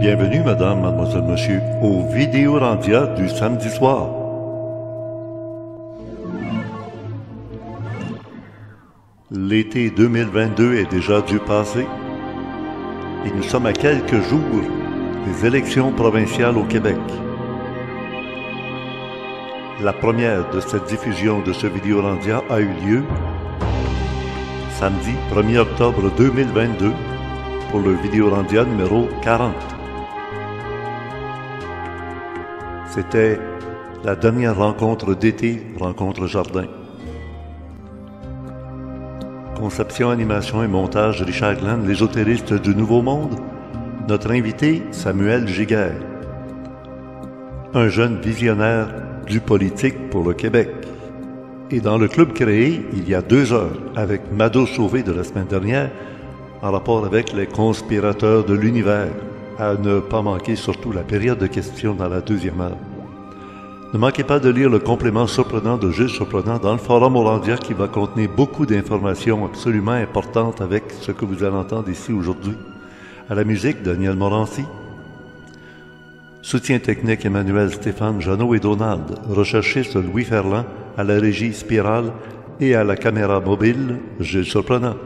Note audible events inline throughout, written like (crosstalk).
Bienvenue, madame, mademoiselle, monsieur, au Vidéorandia du samedi soir. L'été 2022 est déjà du passé et nous sommes à quelques jours des élections provinciales au Québec. La première de cette diffusion de ce Vidéorandia a eu lieu samedi 1er octobre 2022 pour le Vidéorandia numéro 40. C'était la dernière rencontre d'été, rencontre jardin. Conception, animation et montage Richard Glenn, l'ésotériste du Nouveau Monde. Notre invité, Samuel Giguère. Un jeune visionnaire du politique pour le Québec. Et dans le club créé il y a deux heures avec Mado Sauvé de la semaine dernière, en rapport avec les conspirateurs de l'univers à ne pas manquer surtout la période de questions dans la deuxième heure. Ne manquez pas de lire le complément surprenant de Gilles Surprenant dans le Forum Hollandia qui va contenir beaucoup d'informations absolument importantes avec ce que vous allez entendre ici aujourd'hui. À la musique, Daniel Morancy. Soutien technique Emmanuel Stéphane Jeannot et Donald. Recherchiste Louis Ferland. À la régie Spirale et à la caméra mobile, Gilles Surprenant.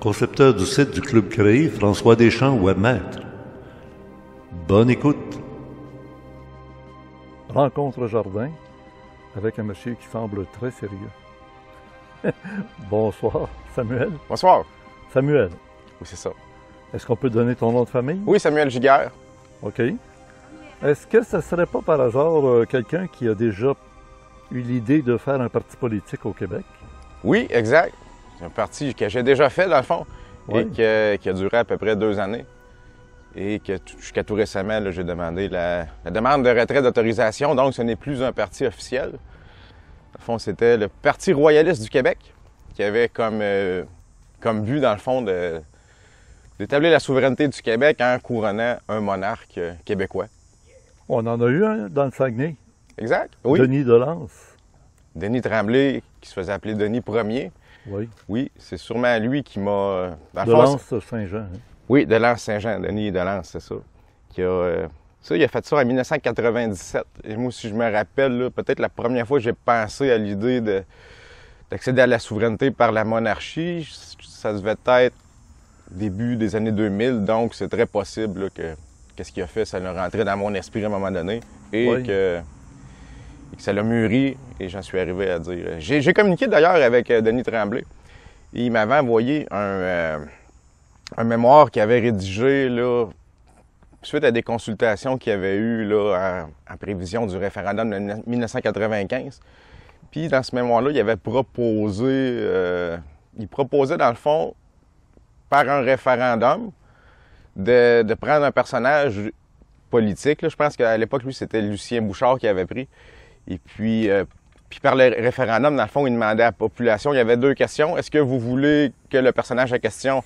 Concepteur du site du Club Créé, François Deschamps, webmaître. Bonne écoute. Rencontre jardin avec un monsieur qui semble très sérieux. (laughs) Bonsoir, Samuel. Bonsoir. Samuel. Oui, c'est ça. Est-ce qu'on peut donner ton nom de famille? Oui, Samuel Giguère. OK. Est-ce que ce serait pas par hasard euh, quelqu'un qui a déjà eu l'idée de faire un parti politique au Québec? Oui, exact. C'est un parti que j'ai déjà fait, dans le fond, et qui a duré à peu près deux années et que jusqu'à tout récemment, j'ai demandé la, demande de retrait d'autorisation, donc ce n'est plus un parti officiel. Au fond, c'était le Parti royaliste du Québec qui avait comme, euh, comme but, dans le fond, d'établir la souveraineté du Québec en couronnant un monarque euh, québécois. On en a eu un dans le Saguenay. Exact, oui. Denis Delance. Denis Tremblay, qui se faisait appeler Denis Ier. Oui. Oui, c'est sûrement lui qui m'a... Euh, Delance Saint-Jean. Hein. Oui, de Saint-Jean, Denis de c'est ça. Qui a, euh, ça, il a fait ça en 1997. Et moi, si je me rappelle, peut-être la première fois que j'ai pensé à l'idée d'accéder à la souveraineté par la monarchie, ça devait être début des années 2000, donc c'est très possible que qu'est-ce qu'il a fait, ça l'a rentré dans mon esprit à un moment donné et, que, que, ça l'a mûri et j'en suis arrivé à dire. Euh, j'ai communiqué d'ailleurs avec euh, Denis Tremblay. Il m'avait envoyé un, un mémoire qu'il avait rédigé là, suite à des consultations qu'il avait eues là, en, prévision du référendum de 1995. Puis dans ce mémoire-là, il avait proposé, euh, il proposait dans le fond, par un référendum, de, prendre un personnage politique. Je pense qu'à l'époque, lui, c'était Lucien Bouchard qui avait pris. Et puis, euh, puis par le référendum, dans le fond, il demandait à la population, il y avait deux questions. Est-ce que vous voulez que le personnage en question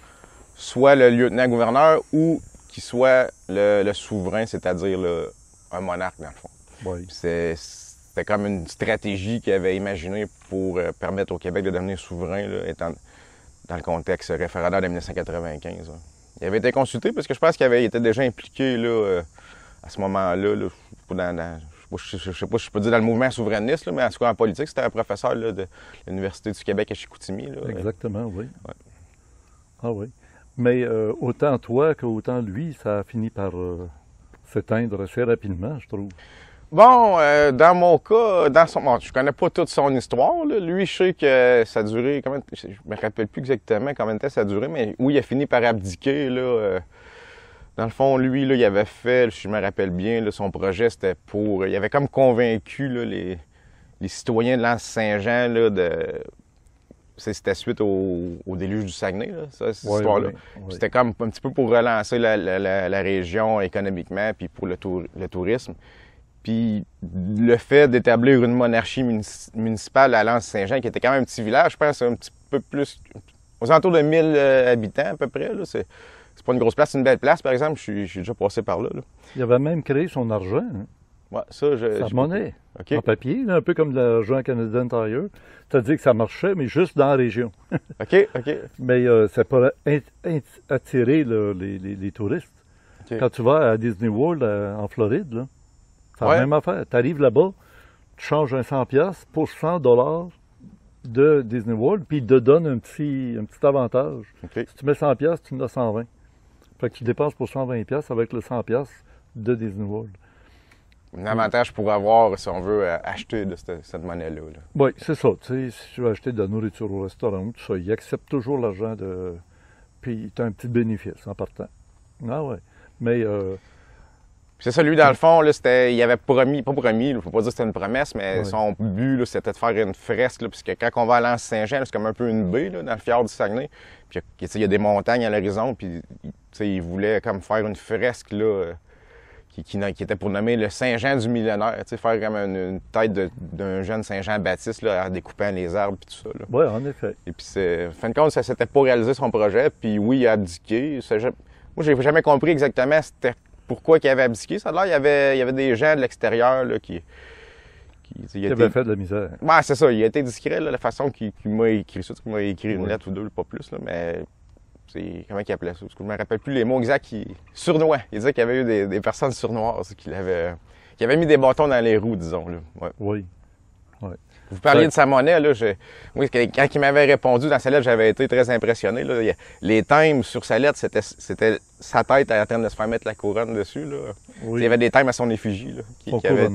soit le lieutenant-gouverneur ou qui soit le, souverain, c'est-à-dire un monarque, dans le fond. Oui. C'était comme une stratégie qu'il avait imaginée pour euh, permettre au Québec de devenir souverain, étant dans le contexte référendaire de 1995. Hein. Il avait été consulté parce que je pense qu'il avait été déjà impliqué là, euh, à ce moment-là. je ne sais pas je peux dire dans le mouvement souverainiste, mais en ce cas en politique, c'était un professeur de l'Université du Québec à Chicoutimi. Exactement, oui. Ah oui. Mais euh, autant toi qu'autant lui, ça a fini par euh, s'éteindre assez rapidement, je trouve. Bon, euh, dans mon cas, dans son, je connais pas toute son histoire. Lui, je sais que ça a duré, comment, je me rappelle plus exactement combien de temps ça a duré, mais oui, il a fini par abdiquer. Là, dans le fond, lui, là, il avait fait, si je me rappelle bien, son projet, c'était pour... Il avait comme convaincu les, les citoyens de l'Anse Saint-Jean de c'était suite au, déluge du Saguenay, ça, cette histoire-là. C'était comme un petit peu pour relancer la, région économiquement, puis pour le, tourisme. Puis le fait d'établir une monarchie municipale à lanse saint jean qui était quand même un petit village, je pense, un petit peu plus, aux alentours de 1000 euh, habitants à peu près. C'est pas une grosse place, c'est une belle place, par exemple. Je suis déjà passé par là, là, Il avait même créé son argent. Hein ça, je, monnaie. En papier, un peu comme le joint canadien Tire. C'est-à-dire que ça marchait, mais juste dans la région. (laughs) OK, OK. Mais euh, ça pourrait attirer les, touristes. Quand tu vas à Disney World euh, en Floride, là, c'est la même affaire. Tu arrives là-bas, tu changes un 100$ pour 100 de Disney World, puis ils te donnent un petit, un petit avantage. Si tu mets 100$, tu en as 120. Fait que tu dépenses pour 120$ avec le 100$ de Disney World un avantage pour avoir si on veut euh, acheter de cette, monnaie-là. Oui, c'est ça. si tu veux acheter de la nourriture au restaurant, tout ça, toujours l'argent de. Puis il as un petit bénéfice en partant. Ah ouais. Mais. Euh, c'est ça, lui, dans le fond, il avait promis, pas promis, il faut pas dire que c'était une promesse, mais son but, c'était de faire une fresque, là, puisque quand on va à l'Anse Saint-Jean, c'est comme un peu une baie, dans le fjord du Saguenay, puis il y a des montagnes à l'horizon, puis il voulait comme faire une fresque, là, euh, qui, était pour nommer le Saint-Jean du millénaire, tu sais, faire comme une, tête d'un jeune Saint-Jean-Baptiste en découpant les arbres et tout ça. Oui, en effet. Et puis, fin de compte, ça s'était pas réalisé son projet, puis oui, il a abdiqué. moi, j'ai jamais compris exactement pourquoi il avait abdiqué. Ça, là, il y avait, y avait des gens de l'extérieur qui, il, avait fait de la misère. Oui, c'est ça. Il a été discret, la façon qu'il, m'a écrit ça. Il m'a écrit une lettre ou deux, pas plus. mais c'est comment il appelait ça? je me rappelle plus les mots exacts. qui Surnois. Il disait qu'il y avait eu des, personnes surnoires qui, qui avaient mis des bâtons dans les roues, disons. Là. Ouais. Oui. Vous parliez de sa monnaie, là. Je... Oui, quand il m'avait répondu dans sa lettre, j'avais été très impressionné. Les thèmes sur sa lettre, c'était, sa tête en train de se faire mettre la couronne dessus. Il y avait des thèmes à son effigie qu'il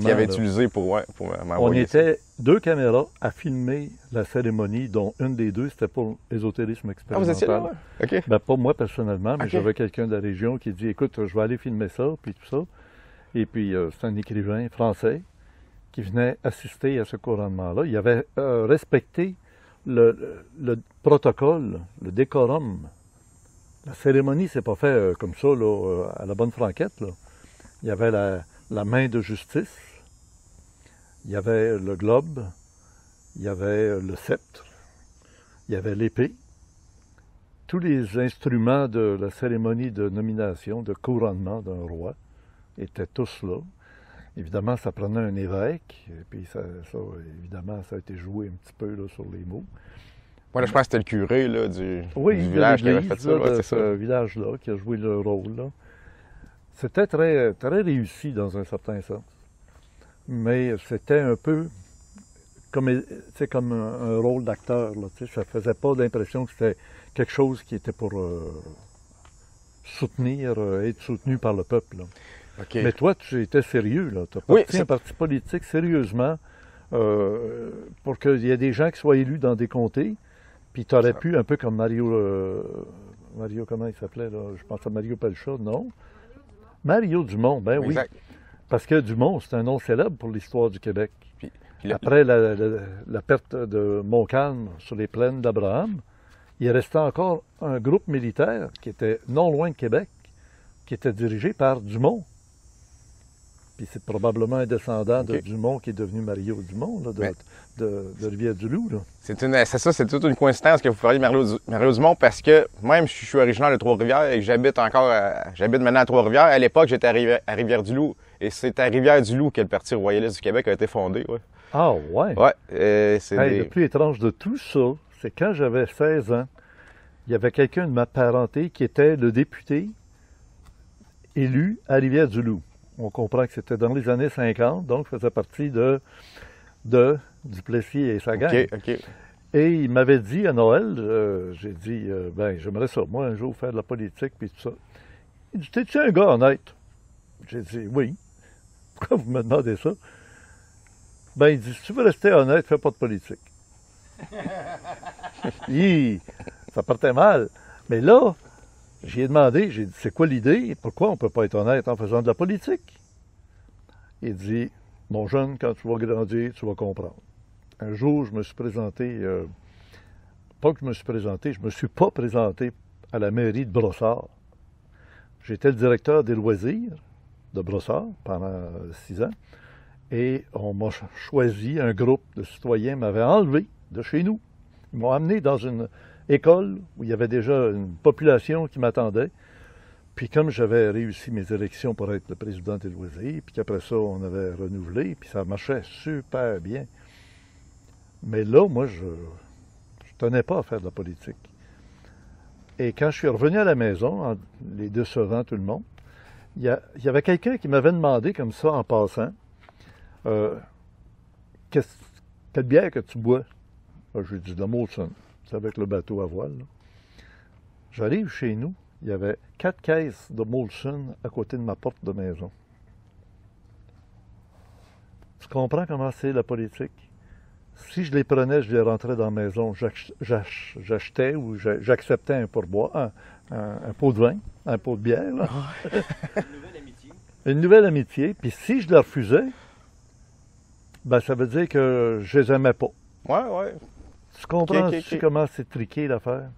avait, utilisé pour, ouais, pour m'envoyer. On était deux caméras à filmer la cérémonie, dont une des deux, c'était pour l'ésotérisme expérimental. Ah, vous étiez là? Ben, pas moi personnellement, mais j'avais quelqu'un de la région qui dit Écoute, je vais aller filmer ça, puis tout ça. Et puis, euh, c'est un écrivain français qui venaient assister à ce couronnement-là. il avaient euh, respecté le, protocole, le décorum. La cérémonie s'est pas fait euh, comme ça, là, euh, à la bonne franquette. Il y avait la, main de justice, il y avait le globe, il y avait le sceptre, il y avait l'épée. Tous les instruments de la cérémonie de nomination, de couronnement d'un roi étaient tous là. Évidemment, ça prenait un évêque, et puis ça, évidemment, ça a été joué un petit peu sur les mots. Moi, je pense que c'était le curé du, village qui là qui a joué le rôle. C'était très, très réussi dans un certain sens. Mais c'était un peu comme, un, rôle d'acteur. Ça ne faisait pas l'impression que c'était quelque chose qui était pour euh, soutenir, et euh, être soutenu par le peuple. Mais toi, tu étais sérieux, là. Tu as oui, un parti politique sérieusement euh, pour qu'il y ait des gens qui soient élus dans des comtés. Puis tu aurais pu, un peu comme Mario. Euh, Mario, comment il s'appelait, Je pense à Mario Pelcha, non? Mario Dumont, ben oui. Parce que Dumont, c'est un nom célèbre pour l'histoire du Québec. Après la, perte de Montcalm sur les plaines d'Abraham, il restait encore un groupe militaire qui était non loin de Québec, qui était dirigé par Dumont c'est probablement un descendant de Dumont qui est devenu Mario Dumont, de, Rivière-du-Loup. C'est ça, c'est toute une coïncidence que vous parliez Mario, Mario Dumont parce que même si je suis originaire de Trois-Rivières et j'habite encore, j'habite maintenant à Trois-Rivières, à l'époque, j'étais à, à Rivière-du-Loup et c'est à Rivière-du-Loup que le Parti royaliste du Québec a été fondé. Ouais. Ah, ouais? Le plus étrange de tout ça, c'est quand j'avais 16 ans, il y avait quelqu'un de ma parenté qui était le député élu à Rivière-du-Loup on comprend que c'était dans les années 50, donc ça faisait partie de, de Duplessis et sa gang. Et il m'avait dit à Noël, euh, j'ai dit, euh, ben, j'aimerais ça, moi, un jour, faire de la politique, puis tout ça. Il dit, t'es-tu un gars honnête? J'ai dit, oui. Pourquoi vous me demandez ça? Ben, il dit, si tu veux rester honnête, fais pas de politique. (laughs) ça partait mal. Mais là, j'ai ai demandé, j'ai dit, c'est quoi l'idée? Pourquoi on ne peut pas être honnête en faisant de la politique? Il dit, mon jeune, quand tu vas grandir, tu vas comprendre. Un jour, je me suis présenté, euh, pas que je me suis présenté, je ne me suis pas présenté à la mairie de Brossard. J'étais le directeur des loisirs de Brossard pendant euh, six ans et on m'a choisi, un groupe de citoyens m'avait enlevé de chez nous. Ils m'ont amené dans une, école où il y avait déjà une population qui m'attendait. Puis comme j'avais réussi mes élections pour être le président des loisirs, puis qu'après ça, on avait renouvelé, puis ça marchait super bien. Mais là, moi, je ne tenais pas à faire de la politique. Et quand je suis revenu à la maison, en les décevant tout le monde, il y, avait quelqu'un qui m'avait demandé comme ça en passant, euh, quelle bière que tu bois? Je lui ai dit de la Molson avec le bateau à voile. J'arrive chez nous, il y avait quatre caisses de Molson à côté de ma porte de maison. Tu comprends comment c'est la politique? Si je les prenais, je les rentrais dans la maison, j'achetais ou j'acceptais un pourboire, un, un, pot de vin, un pot de bière. (laughs) Une nouvelle amitié. Une nouvelle amitié. Puis si je la refusais, ben ça veut dire que je les aimais pas. Ouais, ouais. Tu comprends comment c'est triqué l'affaire?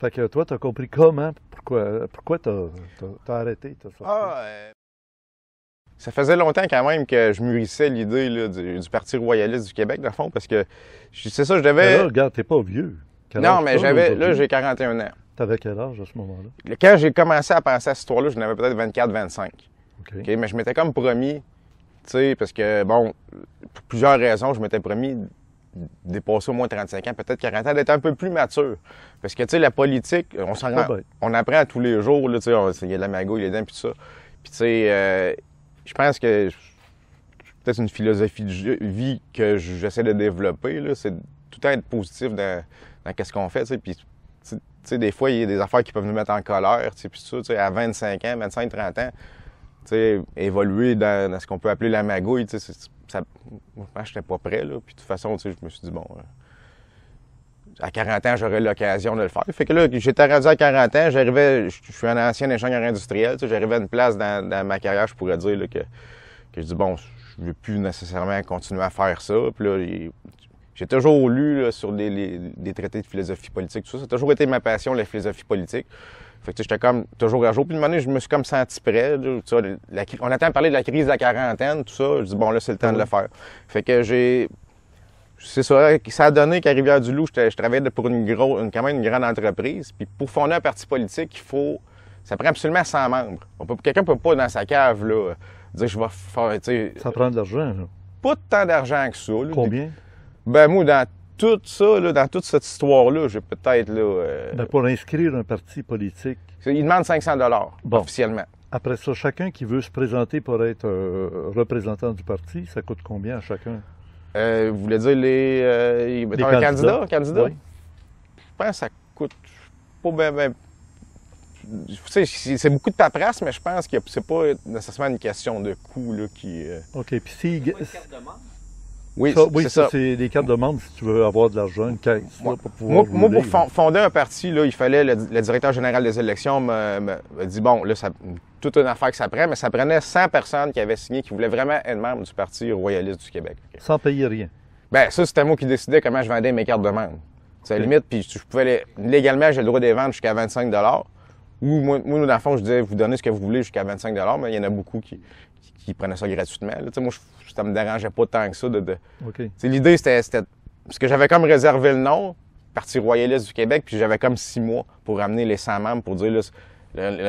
Fait que toi, t'as compris comment, pourquoi, pourquoi t'as arrêté, t'as Ah, euh, Ça faisait longtemps quand même que je mûrissais l'idée du, Parti royaliste du Québec, dans le fond, parce que c'est ça, je devais. là, regarde, t'es pas vieux. non, mais j'avais. Là, j'ai 41 ans. T'avais quel âge à ce moment-là? Quand j'ai commencé à penser à cette histoire-là, j'en avais peut-être 24, 25. Mais je m'étais comme promis, tu sais, parce que, bon, pour plusieurs raisons, je m'étais promis dépasser au moins 35 ans, peut-être 40 ans, d'être un peu plus mature. Parce que, tu sais, la politique, on, s'en ah ben. on apprend à tous les jours, tu sais, il y a de la magouille, il est puis ça. Puis, tu sais, euh, je pense que peut-être une philosophie de vie que j'essaie de développer, là, c'est tout le temps être positif dans, qu'est-ce qu'on fait, tu sais, puis tu sais, des fois, il y a des affaires qui peuvent nous mettre en colère, tu sais, puis ça, tu sais, à 25 ans, 25, 30 ans, tu sais, évoluer dans, dans ce qu'on peut appeler la magouille, tu sais, moi, je n'étais pas prêt. Puis de toute façon, je me suis dit, bon, euh, à 40 ans, j'aurais l'occasion de le faire. Fait que là, j'étais rendu à 40 ans, j'arrivais, je suis un ancien ingénieur industriel, j'arrivais à une place dans, ma carrière, je pourrais dire que, que je dis, bon, je ne veux plus nécessairement continuer à faire ça. Puis j'ai toujours lu sur des, des traités de philosophie politique, tout ça. Ça a toujours été ma passion, la philosophie politique. Fait que j'étais comme toujours à jour. Puis une année, je me suis comme senti prêt. on attend parler de la crise de la quarantaine, tout ça. Je dis bon là, c'est le temps de le faire. Fait que j'ai. C'est ça, ça a donné qu'à Rivière-du-Loup, je, travaillais pour une, quand même une grande entreprise. Puis pour fonder un parti politique, il faut. Ça prend absolument 100 membres. On peut, quelqu'un peut pas dans sa cave là, dire je vais faire. Ça prend de l'argent, Pas tant d'argent que ça. Combien? Ben moi, dans tout ça, dans toute cette histoire-là, j'ai peut-être... là. Euh, ben, pour inscrire un parti politique... Il demande 500 dollars officiellement. Après ça, chacun qui veut se présenter pour être euh, représentant du parti, ça coûte combien à chacun? Euh, vous voulez dire les, les candidats? Je pense que ça coûte pas bien... C'est beaucoup de paperasse, mais je pense que c'est pas nécessairement une question de coût là, qui. OK. Puis si. Oui, c'est des cartes de demande si tu veux avoir de l'argent, une caisse, moi, pour Moi, pour fonder un parti, là, il fallait, le, directeur général des élections me, dit, bon, là, ça, toute une affaire que ça prend, mais ça prenait 100 personnes qui avaient signé, qui voulaient vraiment être membres du Parti royaliste du Québec. Sans payer rien. Ben ça, c'était moi qui décidais comment je vendais mes cartes de demande C'est la limite, puis je pouvais légalement, j'ai le droit de les vendre jusqu'à 25 ou moi, moi, dans le fond, je disais, vous donnez ce que vous voulez jusqu'à 25 mais il y en a beaucoup qui, prenaient ça gratuitement. Là. Moi, je ça me dérangeait pas tant que ça. De, L'idée, c'était, Parce que j'avais comme réservé le nom, Parti royaliste du Québec, puis j'avais comme six mois pour amener les 100 membres pour dire,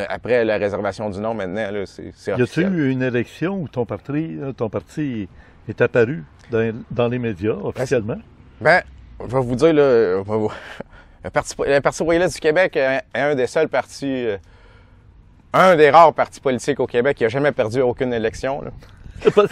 après la réservation du nom, maintenant, c'est Y a-t-il eu une élection où ton parti, euh, ton parti est apparu dans, les médias ben, officiellement? Ben, je vais vous dire, (laughs) le, parti, royaliste du Québec est un des seuls partis euh, un des rares partis politiques au Québec qui n'a jamais perdu aucune élection. (laughs) Parce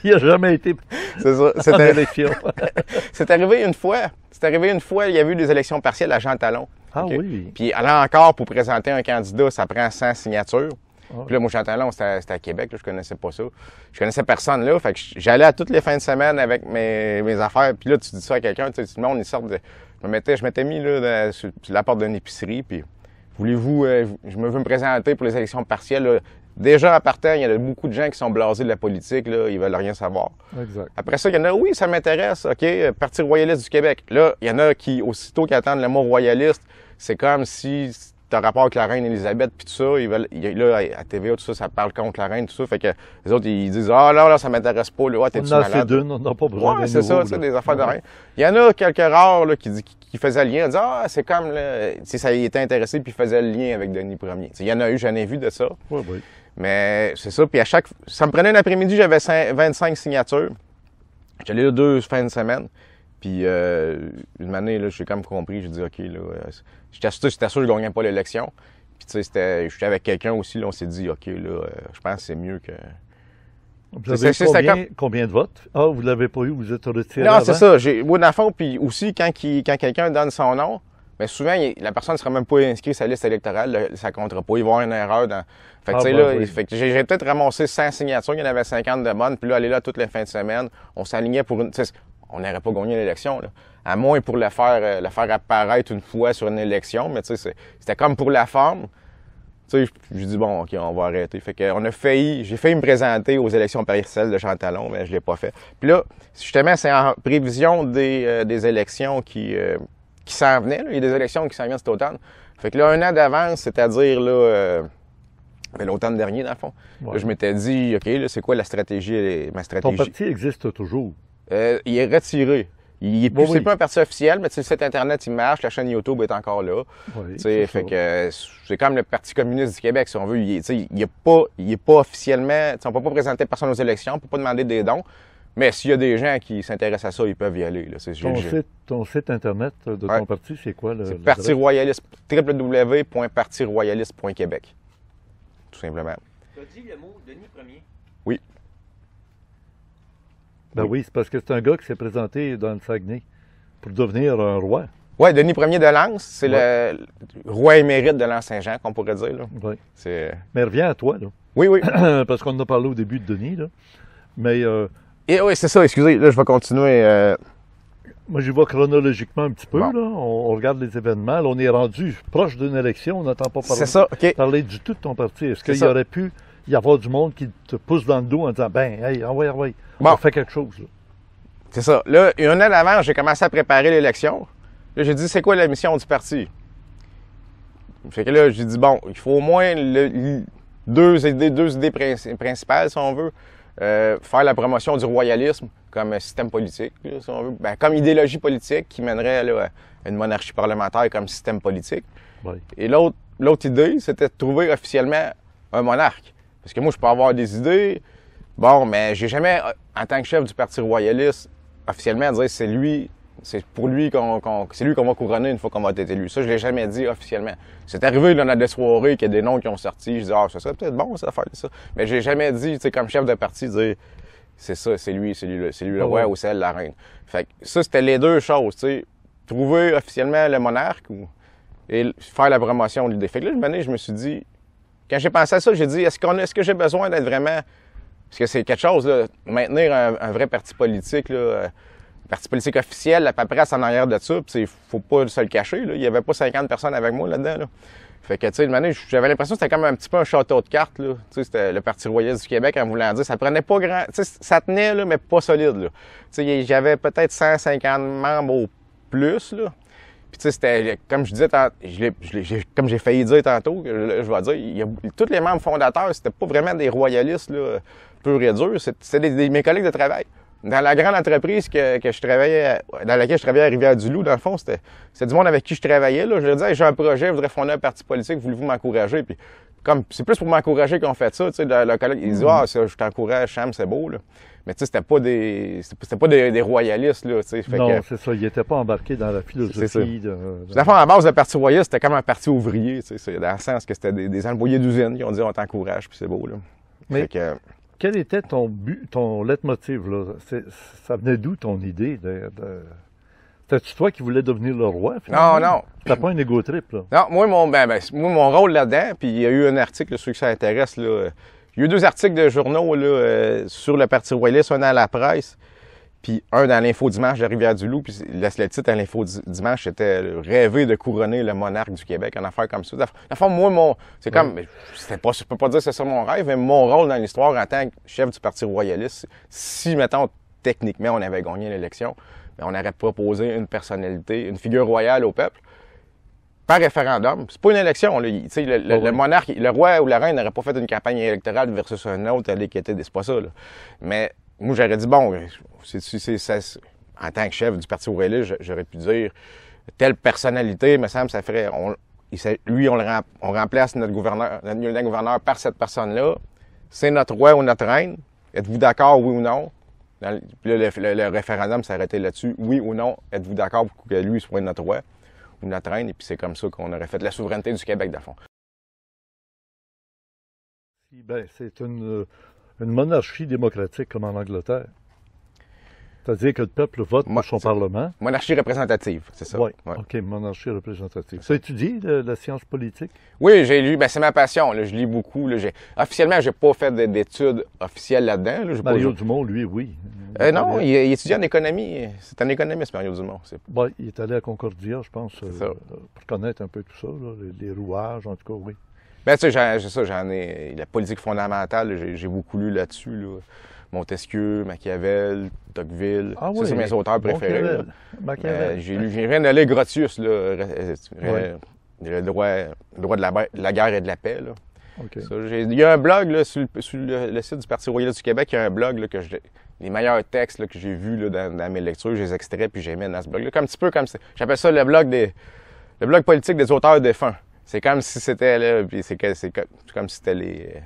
qu'il n'a jamais été c'est en élection. (laughs) c'est arrivé une fois. C'est arrivé une fois, il y a eu des élections partielles à Jean Talon. Ah oui. Puis là encore, pour présenter un candidat, ça prend 100 signatures. Ah. Puis là, moi, Jean Talon, c'était à, Québec, Je je connaissais pas ça. Je connaissais personne là. Fait que j'allais à toutes les fins de semaine avec mes, affaires. Puis là, tu dis ça à quelqu'un, tu sais, tout le monde, il sort de. Je m'étais mis là, sur, la porte d'une épicerie, puis voulez-vous, euh, je me veux me présenter pour les élections partielles, Déjà, à partant, il y a beaucoup de gens qui sont blasés de la politique, là, ils veulent rien savoir. Exact. Après ça, il y en a, oui, ça m'intéresse, OK, euh, Parti royaliste du Québec. Là, il y en a qui, aussitôt qu'ils attendent le mot royaliste, c'est comme si t'as rapport avec la reine Elisabeth, puis tout ça, ils veulent, là, à TVA, tout ça, ça parle contre la reine, tout ça, fait que les autres, ils disent « Ah, là, là, ça m'intéresse pas, là, ah, t'es-tu malade? » On a fait d'une, on n'a pas besoin ouais, c'est ça, c'est des affaires de reine. Il y en a quelques rares, là, qui, qui faisaient le lien, ils disent « Ah, c'est comme, là, si ça y était intéressé, puis faisait le lien avec Denis Premier. » Il y en a eu, j'en ai vu de ça. Oui, oui. Mais c'est ça. Puis à chaque, ça me prenait un après-midi, j'avais 25 signatures. J'allais là deux fins de semaine. Puis euh, une année, là, j'ai même compris, j'ai dit, OK, là, euh, j'étais sûr, que je gagnais pas l'élection. Puis tu sais, c'était, j'étais avec quelqu'un aussi, là, on s'est dit, OK, là, euh, je pense que c'est mieux que... Vous avez combien, combien, de votes? Ah, vous ne l'avez pas eu, vous êtes retiré Non, c'est ça. J'ai, moi, dans fond, puis aussi, quand, quand quelqu'un donne son nom, mais souvent, la personne ne sera même pas inscrite à sa liste électorale, ça comptera pas. Il va avoir une erreur dans. Fait que, ah, bah, là, j'ai peut-être ramassé 100 signatures, il y en avait 50 de bonnes, puis là, aller là toute la fin de semaine, on s'alignait pour une. On n'aurait pas gagné l'élection, là. À moins pour la faire, euh, le faire apparaître une fois sur une élection, mais tu sais, c'était comme pour la forme. Tu sais, je dis bon, ok, on va arrêter. Fait que on a failli, j'ai failli me présenter aux élections parisiennes de Chantalon, mais je l'ai pas fait. Puis là, justement, c'est en prévision des, euh, élections qui, euh, qui s'en venaient. Il y a des élections qui s'en viennent cet automne. Fait que là, un an d'avance, c'est-à-dire là, euh, ben, l'automne dernier, dans le fond. je m'étais dit, OK, c'est quoi la stratégie, ma stratégie? Ton parti existe toujours. Euh, il est retiré. Il est c'est pas un parti officiel, mais le site Internet, il marche, la chaîne YouTube est encore là. c'est fait que c'est comme le Parti communiste du Québec, si on veut. Il, n'est pas, il est pas officiellement, on peut pas présenter personne aux élections, on peut pas demander des dons. Mais s'il y a des gens qui s'intéressent à ça, ils peuvent y aller. Là. Ton, site, ton, site, Internet de ton parti, c'est quoi? le, C'est parti royaliste, www.partiroyaliste.québec, tout simplement. Tu as dit le mot Denis Ier. Oui. Ben oui, c'est parce que c'est un gars qui s'est présenté dans le Saguenay pour devenir un roi. Oui, Denis Ier de Lens, c'est le roi émérite de l'Anse-Saint-Jean, qu'on pourrait dire. Oui. Mais reviens à toi. Là. Oui, oui. (clears throat) parce qu'on en a parlé au début de Denis. Là. Mais... Euh, eh oui, c'est ça, excusez, là, je vais continuer. Euh. Moi, j'y vois chronologiquement un petit peu. Là. On, regarde les événements. Là, on est rendu proche d'une élection. On n'entend pas parler, du tout de ton parti. Est-ce qu'il y aurait pu y avoir du monde qui te pousse dans le dos en disant Ben, hey, envoie, ah envoie, ah on fait quelque chose. C'est ça. Là, un an avant, j'ai commencé à préparer l'élection. Là, j'ai dit C'est quoi la mission du parti Fait que là, j'ai dit Bon, il faut au moins deux, deux idées principales, si on veut. Euh, faire la promotion du royalisme comme système politique, ben, comme idéologie politique qui mènerait à une monarchie parlementaire comme système politique. Et l'autre, l'autre idée, c'était de trouver officiellement un monarque. Parce que moi, je peux avoir des idées. Bon, mais j'ai jamais, en tant que chef du Parti royaliste, officiellement, dire c'est lui c'est pour lui qu'on, c'est lui qu'on va couronner une fois qu'on va être élu. Ça, je l'ai jamais dit officiellement. C'est arrivé dans la des soirées qu'il y a des noms qui ont sorti. Je dis, ah, ça serait peut-être bon, ça, faire ça. Mais j'ai jamais dit, tu sais, comme chef de parti, dire, c'est ça, c'est lui, c'est lui, c'est lui le roi ou celle la reine. Fait que ça, c'était les deux choses, tu sais. Trouver officiellement le monarque et faire la promotion de l'idée. Fait que là, je me, je me suis dit, quand j'ai pensé à ça, j'ai dit, est-ce qu'on, est-ce que j'ai besoin d'être vraiment, parce que c'est quelque chose, là, maintenir un, un vrai parti politique, là, euh, le parti politique officiel, la paperasse en arrière de ça, puis faut pas se le cacher, là. il y avait pas 50 personnes avec moi là-dedans. Là. Fait que, tu sais, j'avais l'impression que c'était comme un petit peu un château de cartes, là. Tu sais, c'était le Parti royaliste du Québec, en voulant dire. Ça prenait pas grand. Tu sais, ça tenait, là, mais pas solide, là. Tu sais, j'avais peut-être 150 membres au plus, là. Puis, tu sais, c'était, comme je disais, tant, je comme j'ai failli dire tantôt, je, je vais dire, il y a, tous les membres fondateurs, c'était pas vraiment des royalistes, là, pur et dur. C'était des, mes collègues de travail. Dans la grande entreprise que, que je travaillais, dans laquelle je travaillais à Rivière-du-Loup, dans le fond, c'était, du monde avec qui je travaillais. Là. Je leur disais, j'ai un projet, je voudrais fonder un parti politique, voulez-vous m'encourager? Puis, comme, c'est plus pour m'encourager qu'on fait ça. Tu sais, le, collègue, il dit, mm-hmm. ah, ça, je t'encourage, Sam, c'est beau. Là. Mais tu sais, c'était pas des, c'était pas des, royalistes, là, tu sais. non, c'est ça. Ils n'étaient pas embarqués dans la philosophie de, le La, fond, à la base, le Parti royaliste, c'était comme un parti ouvrier, tu sais. Dans le sens que c'était des, employés d'usine qui ont dit, on t'encourage, puis c'est beau, là. Mais que quel était ton but, ton leitmotiv? Là? Ça venait d'où ton idée de, C'était-tu toi qui voulais devenir le roi? Non, non. T'as pas un égo trip, là. Non, moi, mon, ben, ben, moi, mon rôle là-dedans, puis il y a eu un article, ceux qui ça intéresse, là. Il y a eu deux articles de journaux là, euh, sur le Parti royaliste, un à la presse. Puis un dans l'info dimanche de Rivière-du-Loup, puis le titre à l'info dimanche, c'était rêver de couronner le monarque du Québec, une affaire comme ça. moi, c'est comme, Je c'était je peux pas dire que c'est ça mon rêve, mais mon rôle dans l'histoire en tant que chef du Parti royaliste, si, mettons, techniquement, on avait gagné l'élection, ben, on aurait proposé une personnalité, une figure royale au peuple par référendum. C'est pas une élection. Le, le, monarque, le roi ou la reine n'aurait pas fait une campagne électorale versus un autre, elle qui était. C'est pas ça. Mais moi, j'aurais dit, bon, euh, c'est, en tant que chef du Parti Aurélie, j'aurais pu dire telle personnalité, me semble, ça ferait. lui, on, le, remplace notre gouverneur, notre gouverneur par cette personne-là. C'est notre roi ou notre reine. Êtes-vous d'accord, oui ou non? le, référendum s'est référendum s'arrêtait là-dessus. Oui ou non, êtes-vous d'accord pour que lui soit notre roi ou notre reine? Et puis c'est comme ça qu'on aurait fait la souveraineté du Québec, de fond. Ben, c'est une euh, une monarchie démocratique comme en Angleterre. C'est-à-dire que le peuple vote pour son parlement. Monarchie représentative, c'est ça? Oui. Ouais. OK, monarchie représentative. Ça étudie la science politique? Oui, j'ai lu. Ben, c'est ma passion. je lis beaucoup. Officiellement, officiellement, n'ai pas fait d'études officielles là-dedans. Mario Dumont, lui, oui. Euh, non, il, étudie en économie. C'est un économiste, Mario Dumont. il est allé à Concordia, je pense, euh, euh, pour connaître un peu tout ça, les, rouages, en tout cas, oui. Mais ben, tu sais, ça, j'en ai. La politique fondamentale, j'ai beaucoup lu là-dessus. Montesquieu, Machiavel, Tocqueville. Ah ça, c'est mes auteurs préférés. Euh, j'ai lu, j'ai rien Grotius, euh, Le droit, droit de, la, guerre et de la paix, il y a un blog là, sur, le, site du Parti royal du Québec, il y a un blog que j'ai... les meilleurs textes que j'ai vus dans, mes lectures, j'ai les extraits puis j'ai mis dans ce blog Comme un petit peu comme J'appelle ça le blog des. le blog politique des auteurs défunts. C'est comme si c'était c'est comme si c'était les,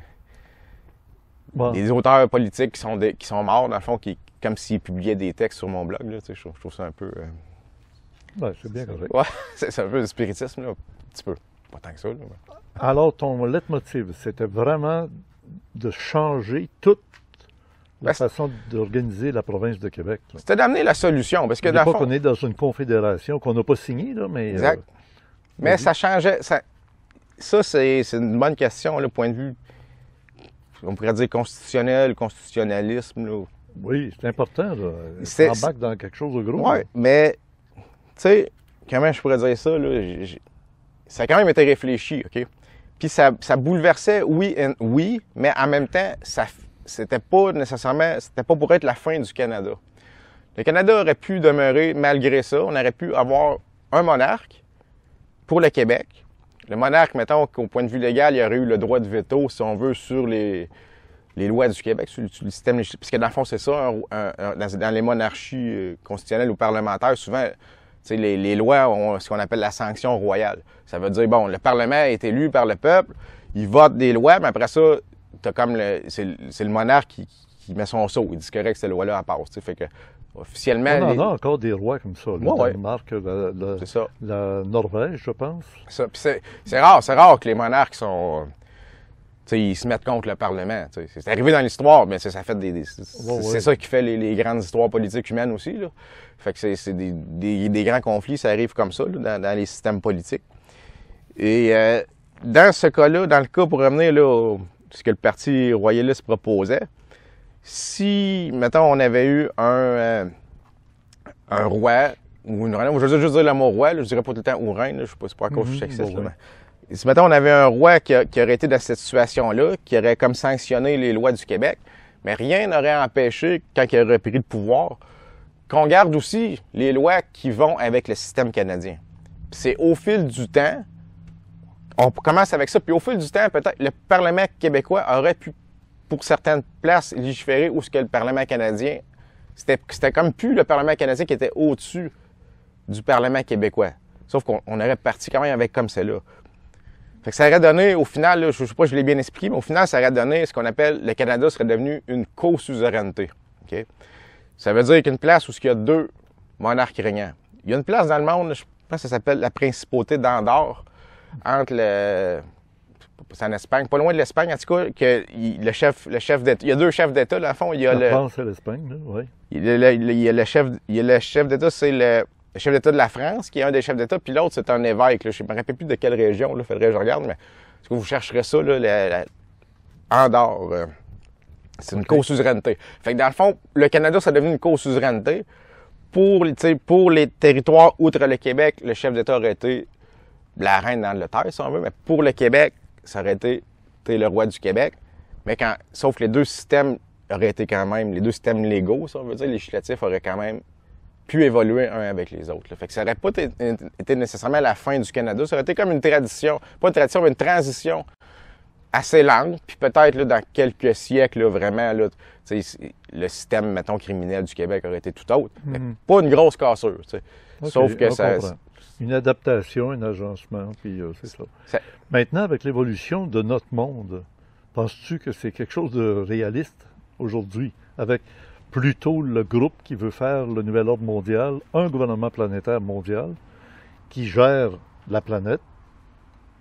euh, les auteurs politiques qui sont, qui sont morts, dans le fond, qui, comme s'ils publiaient des textes sur mon blog. Là, je, trouve, ça un peu. Euh, c'est bien correct. (laughs) c'est un peu du spiritisme, un petit peu. Pas tant que ça. Alors, ton leitmotiv, c'était vraiment de changer toute la façon d'organiser la province de Québec. C'était d'amener la solution. Parce que, qu'on est dans une confédération qu'on n'a pas signée, là, mais. Euh, mais mhm. ça changeait. Ça, ça c'est une bonne question, le point de vue. On pourrait dire constitutionnel, constitutionnalisme. Oui, c'est important. Ça dans quelque chose de gros. Oui, mais, tu sais, quand même, je pourrais dire ça? Là, ça a quand même été réfléchi, OK? Puis ça, bouleversait, oui, oui, mais en même temps, ça, c'était pas nécessairement, c'était pas pour être la fin du Canada. Le Canada aurait pu demeurer malgré ça. On aurait pu avoir un monarque, pour le Québec, le monarque, mettons qu'au point de vue légal, il aurait eu le droit de veto, si on veut, sur les, les lois du Québec, sur, le système législatif. Parce que dans le fond, c'est ça, dans, les monarchies euh, constitutionnelles ou parlementaires, souvent, les, les, lois ont ce qu'on appelle la sanction royale. Ça veut dire, bon, le Parlement est élu par le peuple, il vote des lois, mais après ça, comme c'est, le monarque qui, met son saut. Il dit correct, ces loi-là, à passe. Fait que officiellement. Non, encore des rois comme ça. Le Danemark, La, Norvège, je pense. C'est rare, c'est rare que les monarques sont. ils se mettent contre le Parlement. C'est arrivé dans l'histoire, mais ça fait des. c'est ça qui fait les, grandes histoires politiques humaines aussi. Là. Fait que c'est des, grands conflits, ça arrive comme ça, dans, les systèmes politiques. Et euh, dans ce cas-là, dans le cas pour revenir à ce que le Parti royaliste proposait, si, mettons, on avait eu un, euh, roi ou une reine, je juste dire le je dirais pas le temps ou reine, je sais pas à cause mhm, Si, mettons, on avait un roi qui, aurait été dans cette situation-là, qui aurait comme sanctionné les lois du Québec, mais rien n'aurait empêché, quand il aurait pris le pouvoir, qu'on garde aussi les lois qui vont avec le système canadien. C'est au fil du temps, on commence avec ça, puis au fil du temps, peut-être, le Parlement québécois aurait pu pour certaines places légiférées où ce que le Parlement canadien, c'était comme plus le Parlement canadien qui était au-dessus du Parlement québécois. Sauf qu'on aurait parti quand même avec comme celle-là. ça aurait donné, au final, je ne sais pas si je l'ai bien expliqué, mais au final, ça aurait donné ce qu'on appelle le Canada serait devenu une co-suzeraineté. Ça veut dire qu'une place où il y a deux monarques régnants. Il y a une place dans le monde, je pense que ça s'appelle la principauté d'Andorre, entre le, c'est en Espagne, pas loin de l'Espagne, en tout cas, que le chef, le chef d'État, il y a deux chefs d'État, là, fond. Il y a la oui. Il y, le, chef, le chef d'État, c'est le, chef d'État de la France, qui est un des chefs d'État, puis l'autre, c'est un évêque, Je ne me rappelle plus de quelle région, il faudrait que je regarde, mais ce que vous chercherez ça, là, la, Andorre. Euh, c'est une cause co-suzeraineté. dans le fond, le Canada, ça devenu une co souveraineté Pour, pour les territoires outre le Québec, le chef d'État aurait été la reine d'Angleterre, si on veut, mais pour le Québec, ça aurait été le roi du Québec. Mais quand, sauf que les deux systèmes auraient été quand même, les deux systèmes légaux, ça on veut dire, législatifs auraient quand même pu évoluer un avec les autres. Fait que ça n'aurait pas été nécessairement la fin du Canada. Ça aurait été comme une tradition, pas une tradition, mais une transition assez lente, Puis peut-être dans quelques siècles, là, vraiment, là, le système, mettons, criminel du Québec aurait été tout autre. mais mm-hmm. pas une grosse cassure. Sauf que ça, une adaptation, un agencement, puis euh, c'est ça. Maintenant, avec l'évolution de notre monde, penses-tu que c'est quelque chose de réaliste aujourd'hui, avec plutôt le groupe qui veut faire le nouvel ordre mondial, un gouvernement planétaire mondial qui gère la planète?